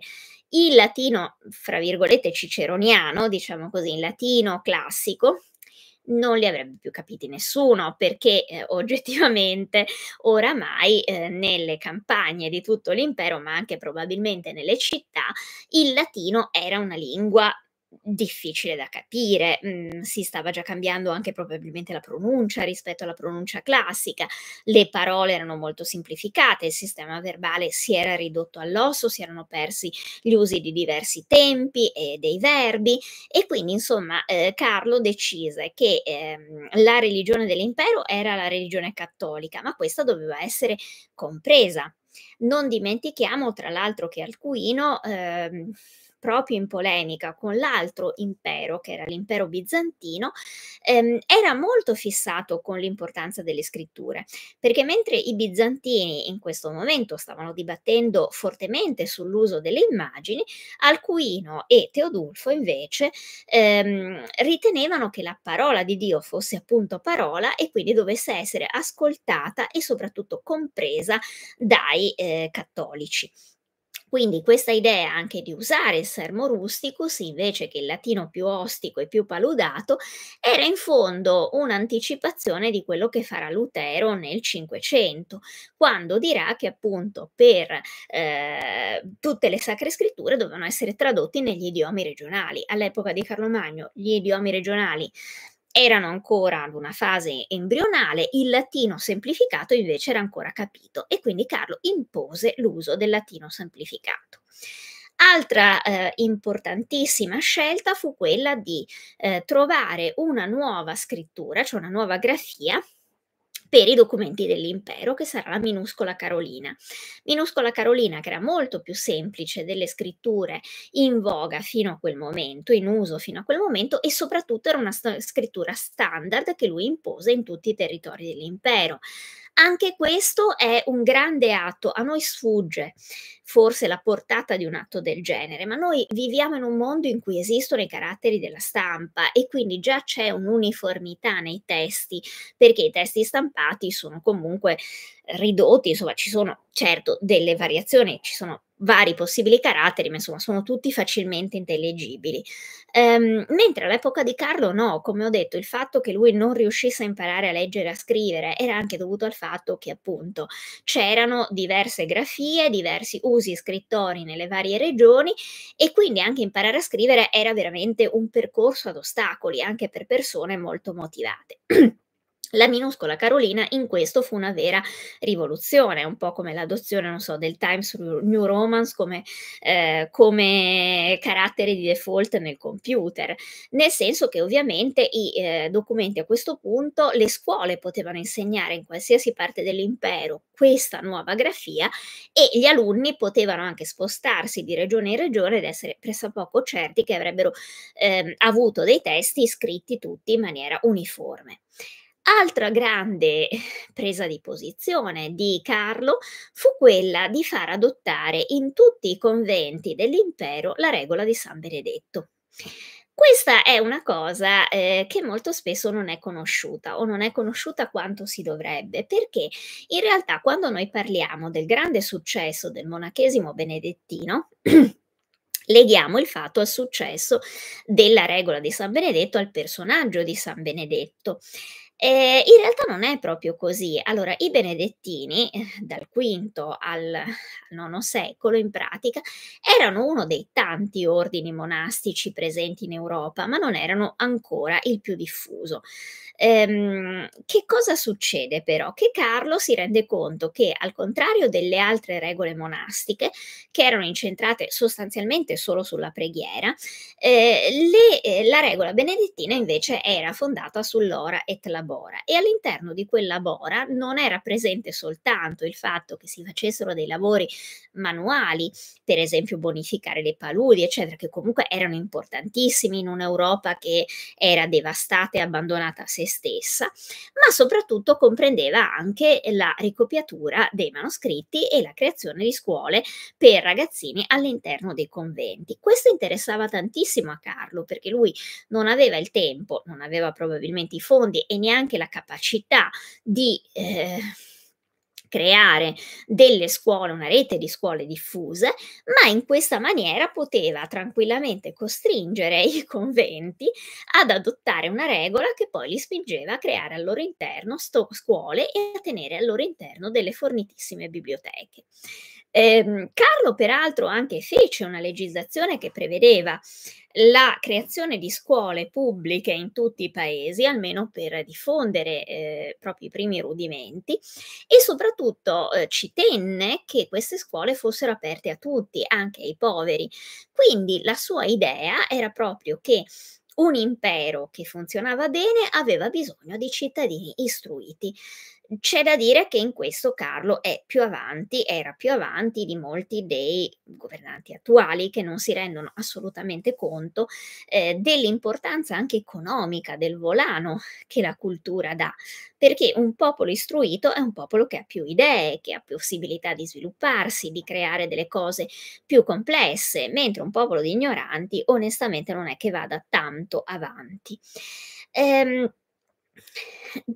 in latino, fra virgolette, ciceroniano, diciamo così, in latino classico, non li avrebbe più capiti nessuno perché eh, oggettivamente oramai eh, nelle campagne di tutto l'impero, ma anche probabilmente nelle città, il latino era una lingua difficile da capire, mm, si stava già cambiando anche probabilmente la pronuncia rispetto alla pronuncia classica, le parole erano molto semplificate, il sistema verbale si era ridotto all'osso, si erano persi gli usi di diversi tempi e dei verbi e quindi insomma eh, Carlo decise che ehm, la religione dell'impero era la religione cattolica, ma questa doveva essere compresa. Non dimentichiamo tra l'altro che Alcuino... Ehm, proprio in polemica con l'altro impero, che era l'impero bizantino, ehm, era molto fissato con l'importanza delle scritture, perché mentre i bizantini in questo momento stavano dibattendo fortemente sull'uso delle immagini, Alcuino e Teodulfo invece ehm, ritenevano che la parola di Dio fosse appunto parola e quindi dovesse essere ascoltata e soprattutto compresa dai eh, cattolici. Quindi questa idea anche di usare il sermo rusticus invece che il latino più ostico e più paludato era in fondo un'anticipazione di quello che farà Lutero nel Cinquecento, quando dirà che appunto per eh, tutte le sacre scritture dovevano essere tradotti negli idiomi regionali. All'epoca di Carlo Magno gli idiomi regionali erano ancora ad una fase embrionale, il latino semplificato invece era ancora capito e quindi Carlo impose l'uso del latino semplificato. Altra eh, importantissima scelta fu quella di eh, trovare una nuova scrittura, cioè una nuova grafia, per i documenti dell'impero, che sarà la minuscola Carolina. Minuscola Carolina che era molto più semplice delle scritture in voga fino a quel momento, in uso fino a quel momento, e soprattutto era una st scrittura standard che lui impose in tutti i territori dell'impero. Anche questo è un grande atto, a noi sfugge forse la portata di un atto del genere, ma noi viviamo in un mondo in cui esistono i caratteri della stampa e quindi già c'è un'uniformità nei testi, perché i testi stampati sono comunque ridotti, insomma ci sono certo delle variazioni, ci sono vari possibili caratteri, ma insomma sono tutti facilmente intellegibili. Um, ehm, mentre all'epoca di Carlo no, come ho detto, il fatto che lui non riuscisse a imparare a leggere e a scrivere era anche dovuto al fatto che appunto c'erano diverse grafie, diversi usi diffusi scrittori nelle varie regioni e quindi anche imparare a scrivere era veramente un percorso ad ostacoli anche per persone molto motivate. La minuscola Carolina in questo fu una vera rivoluzione, un po' come l'adozione, non so, del Times New Romance come, eh, come carattere di default nel computer, nel senso che ovviamente i eh, documenti a questo punto le scuole potevano insegnare in qualsiasi parte dell'impero questa nuova grafia e gli alunni potevano anche spostarsi di regione in regione ed essere pressappoco certi che avrebbero eh, avuto dei testi scritti tutti in maniera uniforme. Altra grande presa di posizione di Carlo fu quella di far adottare in tutti i conventi dell'impero la regola di San Benedetto. Questa è una cosa eh, che molto spesso non è conosciuta o non è conosciuta quanto si dovrebbe, perché in realtà quando noi parliamo del grande successo del monachesimo benedettino, leghiamo il fatto al successo della regola di San Benedetto al personaggio di San Benedetto. Eh, in realtà non è proprio così. Allora, i benedettini, dal V al IX secolo in pratica, erano uno dei tanti ordini monastici presenti in Europa, ma non erano ancora il più diffuso. Ehm, che cosa succede però? Che Carlo si rende conto che, al contrario delle altre regole monastiche, che erano incentrate sostanzialmente solo sulla preghiera, eh, le, eh, la regola benedettina invece era fondata sull'ora et labora bora e all'interno di quella bora non era presente soltanto il fatto che si facessero dei lavori manuali, per esempio bonificare le paludi, eccetera, che comunque erano importantissimi in un'Europa che era devastata e abbandonata a se stessa, ma soprattutto comprendeva anche la ricopiatura dei manoscritti e la creazione di scuole per ragazzini all'interno dei conventi. Questo interessava tantissimo a Carlo perché lui non aveva il tempo, non aveva probabilmente i fondi e neanche neanche la capacità di eh, creare delle scuole, una rete di scuole diffuse, ma in questa maniera poteva tranquillamente costringere i conventi ad adottare una regola che poi li spingeva a creare al loro interno scuole e a tenere al loro interno delle fornitissime biblioteche. Ehm, Carlo peraltro anche fece una legislazione che prevedeva la creazione di scuole pubbliche in tutti i paesi, almeno per diffondere eh, proprio i primi rudimenti e soprattutto eh, ci tenne che queste scuole fossero aperte a tutti, anche ai poveri. Quindi la sua idea era proprio che un impero che funzionava bene aveva bisogno di cittadini istruiti c'è da dire che in questo Carlo è più avanti, era più avanti di molti dei governanti attuali che non si rendono assolutamente conto eh, dell'importanza anche economica del volano che la cultura dà, perché un popolo istruito è un popolo che ha più idee, che ha possibilità di svilupparsi, di creare delle cose più complesse, mentre un popolo di ignoranti onestamente non è che vada tanto avanti. Ehm,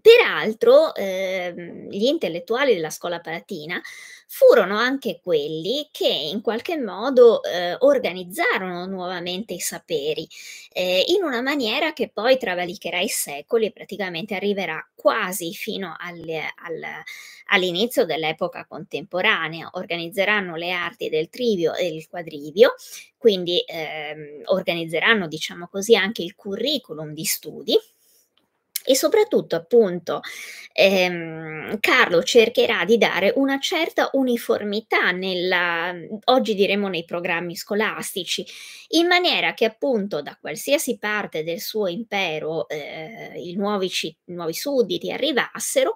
Peraltro, ehm, gli intellettuali della scuola palatina furono anche quelli che in qualche modo eh, organizzarono nuovamente i saperi, eh, in una maniera che poi travalicherà i secoli e praticamente arriverà quasi fino al, al, all'inizio dell'epoca contemporanea. Organizzeranno le arti del trivio e del quadrivio, quindi ehm, organizzeranno, diciamo così, anche il curriculum di studi e soprattutto appunto ehm, Carlo cercherà di dare una certa uniformità nella, oggi diremo nei programmi scolastici, in maniera che appunto da qualsiasi parte del suo impero eh, i, nuovi, i nuovi sudditi arrivassero,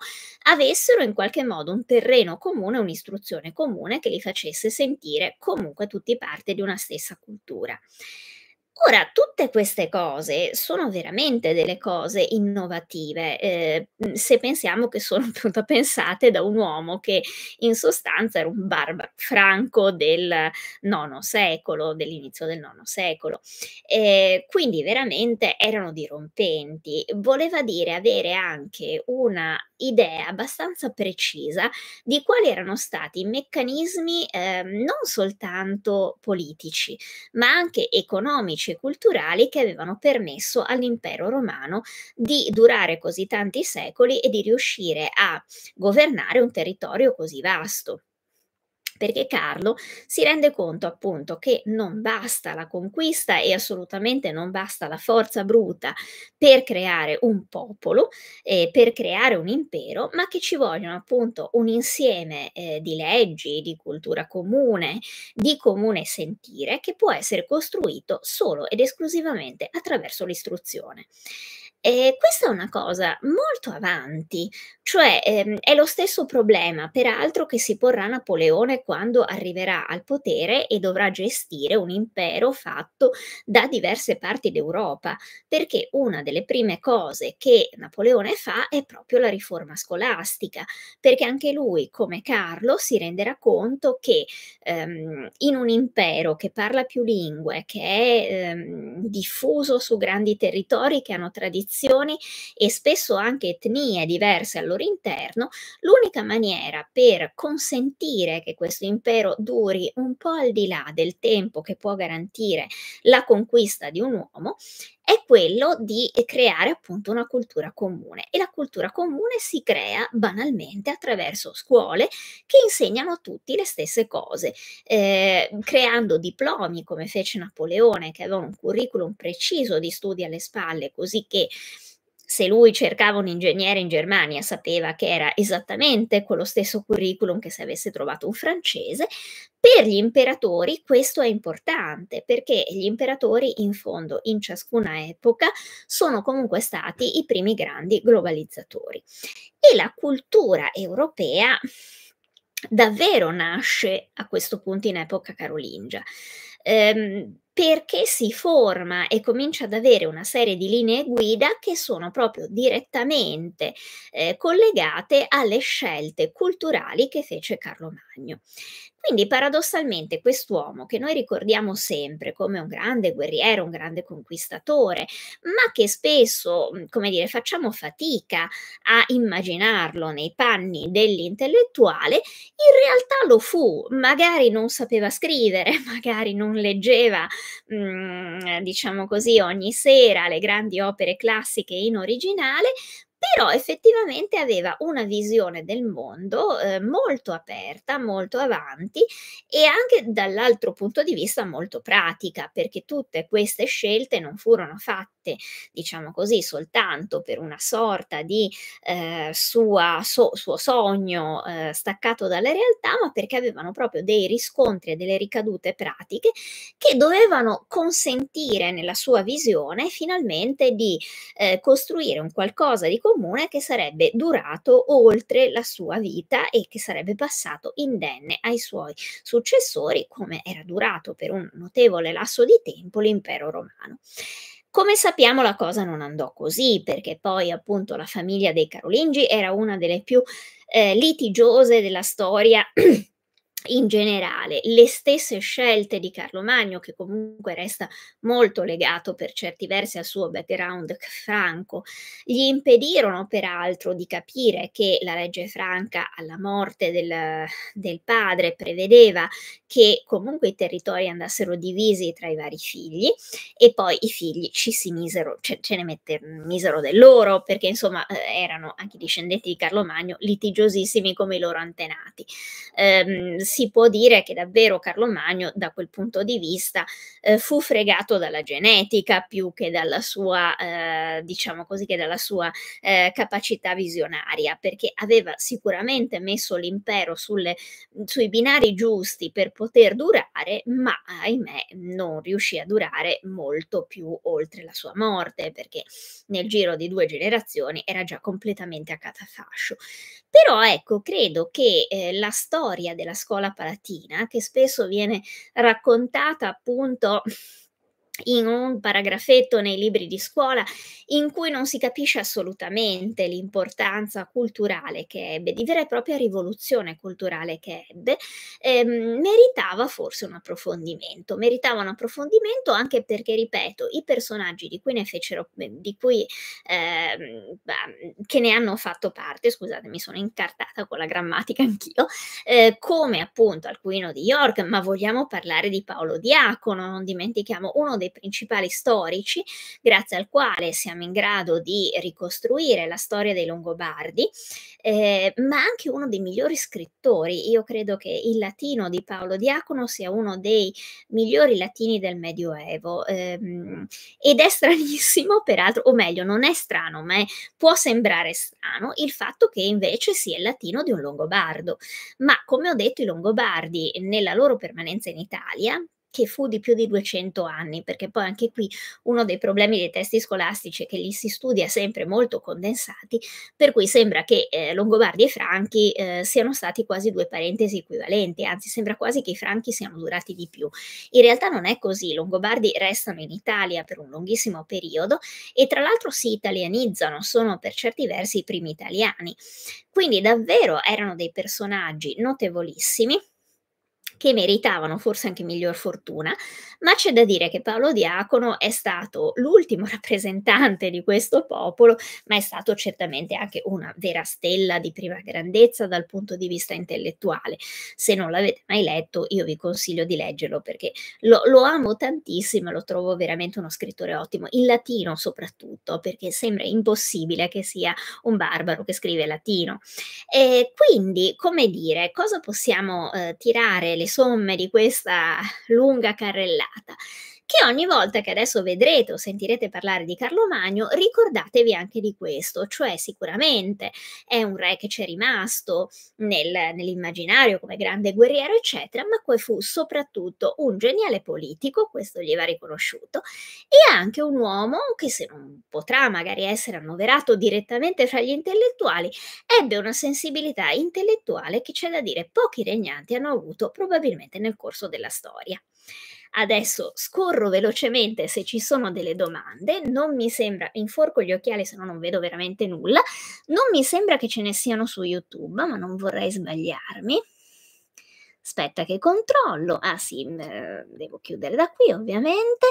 avessero in qualche modo un terreno comune, un'istruzione comune che li facesse sentire comunque tutti parte di una stessa cultura. Ora, tutte queste cose sono veramente delle cose innovative, eh, mm, se pensiamo che sono appunto pensate da un uomo che in sostanza era un barba franco del IX secolo, dell'inizio del IX secolo. Eh, quindi veramente erano dirompenti, voleva dire avere anche una idea abbastanza precisa di quali erano stati i meccanismi eh, non soltanto politici, ma anche economici storici culturali che avevano permesso all'impero romano di durare così tanti secoli e di riuscire a governare un territorio così vasto perché Carlo si rende conto appunto che non basta la conquista e assolutamente non basta la forza bruta per creare un popolo, eh, per creare un impero, ma che ci vogliono appunto un insieme eh, di leggi, di cultura comune, di comune sentire che può essere costruito solo ed esclusivamente attraverso l'istruzione. Eh, questa è una cosa molto avanti, cioè ehm, è lo stesso problema, peraltro, che si porrà Napoleone quando arriverà al potere e dovrà gestire un impero fatto da diverse parti d'Europa, perché una delle prime cose che Napoleone fa è proprio la riforma scolastica, perché anche lui, come Carlo, si renderà conto che ehm, in un impero che parla più lingue, che è ehm, diffuso su grandi territori che hanno tradizioni, tradizioni e spesso anche etnie diverse al loro interno, l'unica maniera per consentire che questo impero duri un po' al di là del tempo che può garantire la conquista di un uomo quello di creare appunto una cultura comune e la cultura comune si crea banalmente attraverso scuole che insegnano a tutti le stesse cose, eh, creando diplomi come fece Napoleone che aveva un curriculum preciso di studi alle spalle, così che se lui cercava un ingegnere in Germania sapeva che era esattamente quello stesso curriculum che se avesse trovato un francese, per gli imperatori questo è importante perché gli imperatori in fondo in ciascuna epoca sono comunque stati i primi grandi globalizzatori e la cultura europea davvero nasce a questo punto in epoca carolingia. Ehm, perché si forma e comincia ad avere una serie di linee guida che sono proprio direttamente eh, collegate alle scelte culturali che fece Carlo Magno. Quindi paradossalmente quest'uomo che noi ricordiamo sempre come un grande guerriero, un grande conquistatore, ma che spesso, mhmm, come dire, facciamo fatica a immaginarlo nei panni dell'intellettuale, in realtà lo fu, magari non sapeva scrivere, magari non leggeva, mhmm, diciamo così, ogni sera le grandi opere classiche in originale, però effettivamente aveva una visione del mondo eh, molto aperta, molto avanti e anche dall'altro punto di vista molto pratica, perché tutte queste scelte non furono fatte, diciamo così, soltanto per una sorta di eh, sua, so, suo sogno eh, staccato dalla realtà, ma perché avevano proprio dei riscontri e delle ricadute pratiche che dovevano consentire nella sua visione finalmente di eh, costruire un qualcosa di comune che sarebbe durato oltre la sua vita e che sarebbe passato indenne ai suoi successori, come era durato per un notevole lasso di tempo l'impero romano. Come sappiamo la cosa non andò così, perché poi appunto la famiglia dei Carolingi era una delle più eh, litigiose della storia in generale le stesse scelte di Carlo Magno, che comunque resta molto legato per certi versi al suo background franco, gli impedirono peraltro di capire che la legge franca alla morte del, del padre prevedeva che comunque i territori andassero divisi tra i vari figli e poi i figli ci si misero, ce, ce ne mette, misero del loro, perché insomma eh, erano anche i discendenti di Carlo Magno litigiosissimi come i loro antenati. Um, si può dire che davvero Carlo Magno, da quel punto di vista, eh, fu fregato dalla genetica più che dalla sua, eh, diciamo così, che dalla sua eh, capacità visionaria, perché aveva sicuramente messo l'impero sulle, sui binari giusti per poter durare, ma ahimè non riuscì a durare molto più oltre la sua morte, perché nel giro di due generazioni era già completamente a catafascio. Però ecco, credo che eh, la storia della scuola palatina, che spesso viene raccontata appunto in un paragrafetto nei libri di scuola in cui non si capisce assolutamente l'importanza culturale che ebbe, di vera e propria rivoluzione culturale che ebbe, ehm, meritava forse un approfondimento. Meritava un approfondimento anche perché, ripeto, i personaggi di cui ne fecero, ehm, di cui, ehm, che ne hanno fatto parte, scusate, mi sono incartata con la grammatica anch'io, eh, come appunto Alcuino di York, ma vogliamo parlare di Paolo Diacono, non dimentichiamo uno dei dei principali storici, grazie al quale siamo in grado di ricostruire la storia dei Longobardi, eh, ma anche uno dei migliori scrittori. Io credo che il latino di Paolo Diacono sia uno dei migliori latini del Medioevo ehm, ed è stranissimo, peraltro, o meglio, non è strano, ma è, può sembrare strano il fatto che invece sia il latino di un Longobardo. Ma come ho detto, i Longobardi nella loro permanenza in Italia, che fu di più di 200 anni, perché poi anche qui uno dei problemi dei testi scolastici è che li si studia sempre molto condensati, per cui sembra che eh, Longobardi e Franchi eh, siano stati quasi due parentesi equivalenti, anzi sembra quasi che i Franchi siano durati di più. In realtà non è così, i Longobardi restano in Italia per un lunghissimo periodo e tra l'altro si italianizzano, sono per certi versi i primi italiani. Quindi davvero erano dei personaggi notevolissimi che meritavano forse anche miglior fortuna, ma c'è da dire che Paolo Diacono è stato l'ultimo rappresentante di questo popolo, ma è stato certamente anche una vera stella di prima grandezza dal punto di vista intellettuale. Se non l'avete mai letto, io vi consiglio di leggerlo perché lo, lo amo tantissimo e lo trovo veramente uno scrittore ottimo, in latino soprattutto, perché sembra impossibile che sia un barbaro che scrive latino. E quindi, come dire, cosa possiamo eh, tirare le somme di questa lunga carrellata che ogni volta che adesso vedrete o sentirete parlare di Carlo Magno, ricordatevi anche di questo, cioè sicuramente è un re che c'è rimasto nel, nell'immaginario come grande guerriero, eccetera, ma poi fu soprattutto un geniale politico, questo gli va riconosciuto, e anche un uomo che se non potrà magari essere annoverato direttamente fra gli intellettuali, ebbe una sensibilità intellettuale che c'è da dire pochi regnanti hanno avuto probabilmente nel corso della storia. Adesso scorro velocemente se ci sono delle domande, non mi sembra, inforco gli occhiali se no non vedo veramente nulla, non mi sembra che ce ne siano su YouTube, ma non vorrei sbagliarmi. Aspetta che controllo. Ah sì, mm, devo chiudere da qui ovviamente.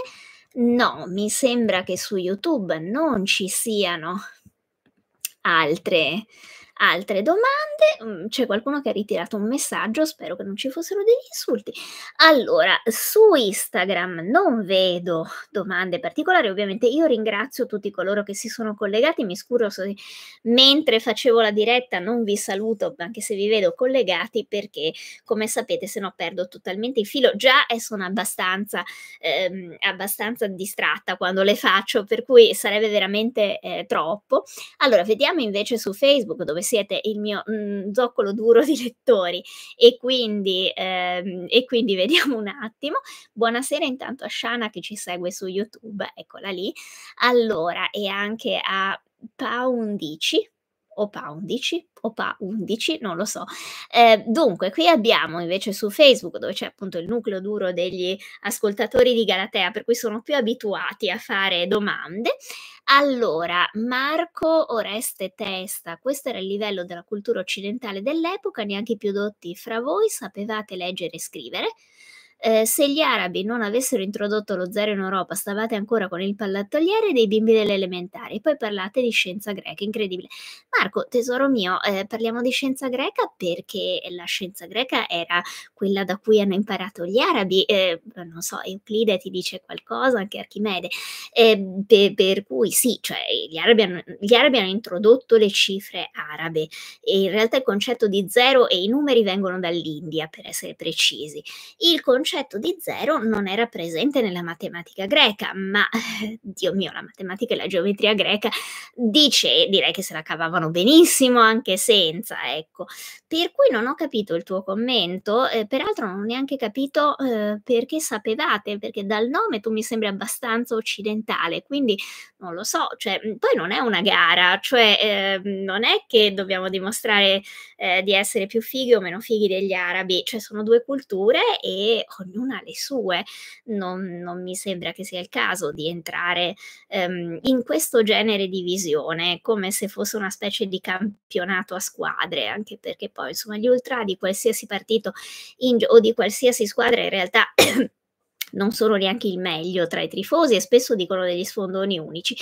No, mi sembra che su YouTube non ci siano altre, altre domande? Mm, c'è qualcuno che ha ritirato un messaggio, spero che non ci fossero degli insulti. Allora, su Instagram non vedo domande particolari, ovviamente io ringrazio tutti coloro che si sono collegati, mi scuso se mentre facevo la diretta non vi saluto, anche se vi vedo collegati, perché come sapete se no perdo totalmente il filo già e eh, sono abbastanza, ehm, abbastanza distratta quando le faccio, per cui sarebbe veramente eh, troppo. Allora, vediamo invece su Facebook dove siete il mio mh, mm, zoccolo duro di lettori e quindi, ehm, e quindi vediamo un attimo. Buonasera intanto a Shana che ci segue su YouTube, eccola lì. Allora, e anche a Paundici OPA 11, OPA 11, non lo so. Eh, dunque, qui abbiamo invece su Facebook, dove c'è appunto il nucleo duro degli ascoltatori di Galatea, per cui sono più abituati a fare domande. Allora, Marco Oreste Testa, questo era il livello della cultura occidentale dell'epoca, neanche i più dotti fra voi sapevate leggere e scrivere eh, se gli arabi non avessero introdotto lo zero in Europa, stavate ancora con il pallattoliere dei bimbi dell'elementare e poi parlate di scienza greca, incredibile. Marco, tesoro mio, eh, parliamo di scienza greca perché la scienza greca era quella da cui hanno imparato gli arabi, eh, non so, Euclide ti dice qualcosa, anche Archimede, eh, per, per, cui sì, cioè gli arabi, hanno, gli arabi hanno introdotto le cifre arabe e in realtà il concetto di zero e i numeri vengono dall'India, per essere precisi. Il concetto concetto di zero non era presente nella matematica greca, ma Dio mio, la matematica e la geometria greca dice, direi che se la cavavano benissimo anche senza, ecco. Per cui non ho capito il tuo commento, eh, peraltro non ho neanche capito eh, perché sapevate, perché dal nome tu mi sembri abbastanza occidentale, quindi non lo so, cioè, poi non è una gara, cioè eh, non è che dobbiamo dimostrare eh, di essere più fighi o meno fighi degli arabi, cioè sono due culture e ognuna le sue, non, non, mi sembra che sia il caso di entrare ehm, in questo genere di visione, come se fosse una specie di campionato a squadre, anche perché poi insomma gli ultra di qualsiasi partito in, o di qualsiasi squadra in realtà... non sono neanche il meglio tra i tifosi e spesso dicono degli sfondoni unici.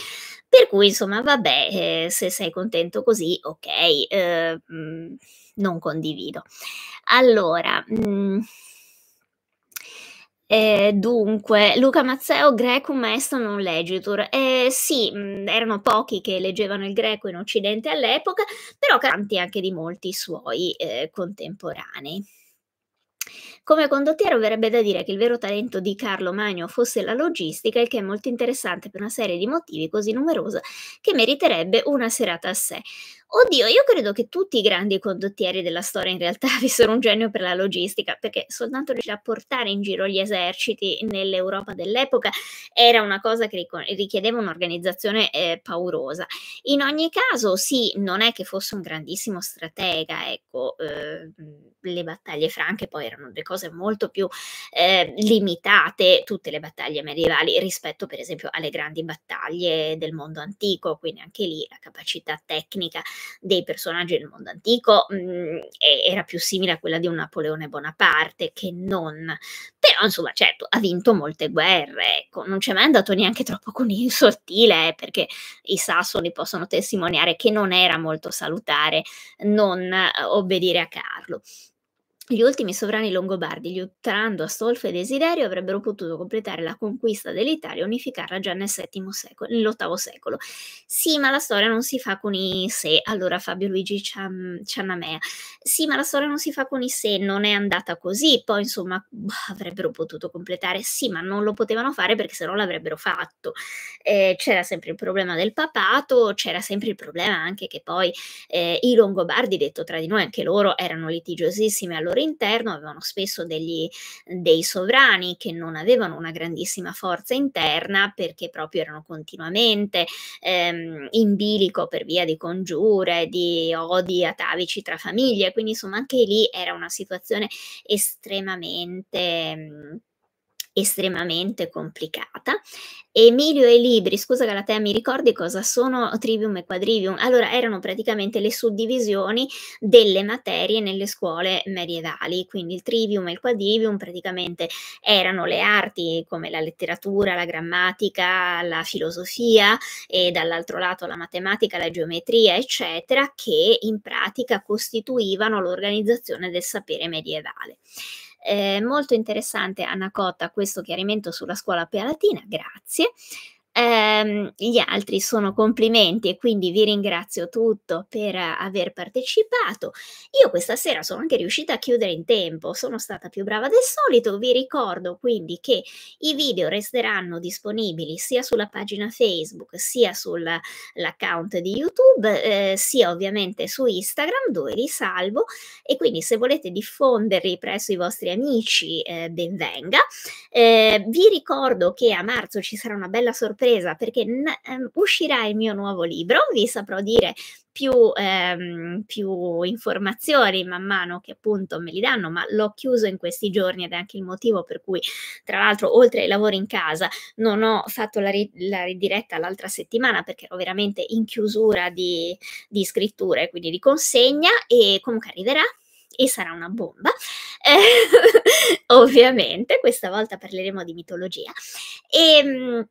Per cui, insomma, vabbè, eh, se sei contento così, ok, eh, mh, mm, non condivido. Allora, mh, mm, eh, dunque, Luca Mazzeo, Grecum maestro non legitur. Eh, sì, erano pochi che leggevano il greco in Occidente all'epoca, però canti anche di molti suoi eh, contemporanei. Come condottiero verrebbe da dire che il vero talento di Carlo Magno fosse la logistica, il che è molto interessante per una serie di motivi così numerosa che meriterebbe una serata a sé. Oddio, io credo che tutti i grandi condottieri della storia in realtà avessero un genio per la logistica, perché soltanto riuscire a portare in giro gli eserciti nell'Europa dell'epoca era una cosa che richiedeva un'organizzazione eh, paurosa. In ogni caso, sì, non è che fosse un grandissimo stratega, ecco, eh, le battaglie franche poi erano delle cose molto più eh, limitate, tutte le battaglie medievali rispetto per esempio alle grandi battaglie del mondo antico, quindi anche lì la capacità tecnica dei personaggi del mondo antico mh, mm, era più simile a quella di un Napoleone Bonaparte che non. Però insomma, certo, ha vinto molte guerre, ecco, non c'è mai andato neanche troppo con il sottile, eh, perché i sassoni possono testimoniare che non era molto salutare non eh, obbedire a Carlo. Gli ultimi sovrani longobardi, Liutprando, Astolfo e Desiderio, avrebbero potuto completare la conquista dell'Italia e unificarla già nel secolo, nell'VIII secolo. Sì, ma la storia non si fa con i se, allora Fabio Luigi Cian, Ciannamea. Sì, ma la storia non si fa con i se, non è andata così, poi insomma boh, avrebbero potuto completare, sì, ma non lo potevano fare perché se no l'avrebbero fatto. Eh, c'era sempre il problema del papato, c'era sempre il problema anche che poi eh, i longobardi, detto tra di noi, anche loro erano litigiosissimi, allora territorio interno, avevano spesso degli, dei sovrani che non avevano una grandissima forza interna perché proprio erano continuamente ehm, in bilico per via di congiure, di odi atavici tra famiglie, quindi insomma anche lì era una situazione estremamente... Ehm, estremamente complicata. Emilio e Libri, scusa Galatea, mi ricordi cosa sono trivium e quadrivium? Allora, erano praticamente le suddivisioni delle materie nelle scuole medievali, quindi il trivium e il quadrivium praticamente erano le arti come la letteratura, la grammatica, la filosofia e dall'altro lato la matematica, la geometria, eccetera, che in pratica costituivano l'organizzazione del sapere medievale. Eh, molto interessante Anna Cotta questo chiarimento sulla scuola palatina, grazie ehm, gli altri sono complimenti e quindi vi ringrazio tutto per eh, aver partecipato. Io questa sera sono anche riuscita a chiudere in tempo, sono stata più brava del solito, vi ricordo quindi che i video resteranno disponibili sia sulla pagina Facebook sia sull'account di YouTube, eh, sia ovviamente su Instagram dove li salvo e quindi se volete diffonderli presso i vostri amici eh, benvenga. Eh, vi ricordo che a marzo ci sarà una bella sorpresa sorpresa perché n- ehm, uscirà il mio nuovo libro, vi saprò dire più, ehm, più, informazioni man mano che appunto me li danno, ma l'ho chiuso in questi giorni ed è anche il motivo per cui, tra l'altro, oltre ai lavori in casa, non ho fatto la, ri- la ridiretta l'altra settimana perché ero veramente in chiusura di, di scritture, quindi di consegna e comunque arriverà e sarà una bomba. Eh, ovviamente, questa volta parleremo di mitologia. E, ehm,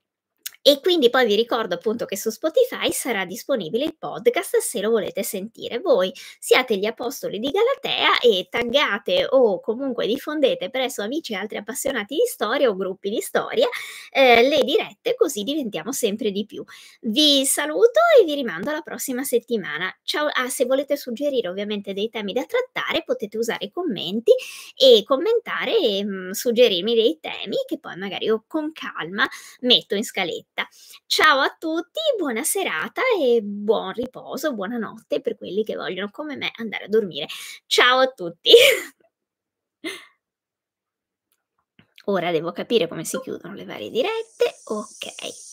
e quindi poi vi ricordo appunto che su Spotify sarà disponibile il podcast se lo volete sentire. Voi siate gli apostoli di Galatea e taggate o comunque diffondete presso amici e altri appassionati di storia o gruppi di storia eh, le dirette, così diventiamo sempre di più. Vi saluto e vi rimando alla prossima settimana. Ciao, ah, se volete suggerire ovviamente dei temi da trattare potete usare i commenti e commentare e mm, mh, suggerirmi dei temi che poi magari io con calma metto in scaletta diretta. Ciao a tutti, buona serata e buon riposo, buonanotte per quelli che vogliono come me andare a dormire. Ciao a tutti. Ora devo capire come si chiudono le varie dirette. Ok.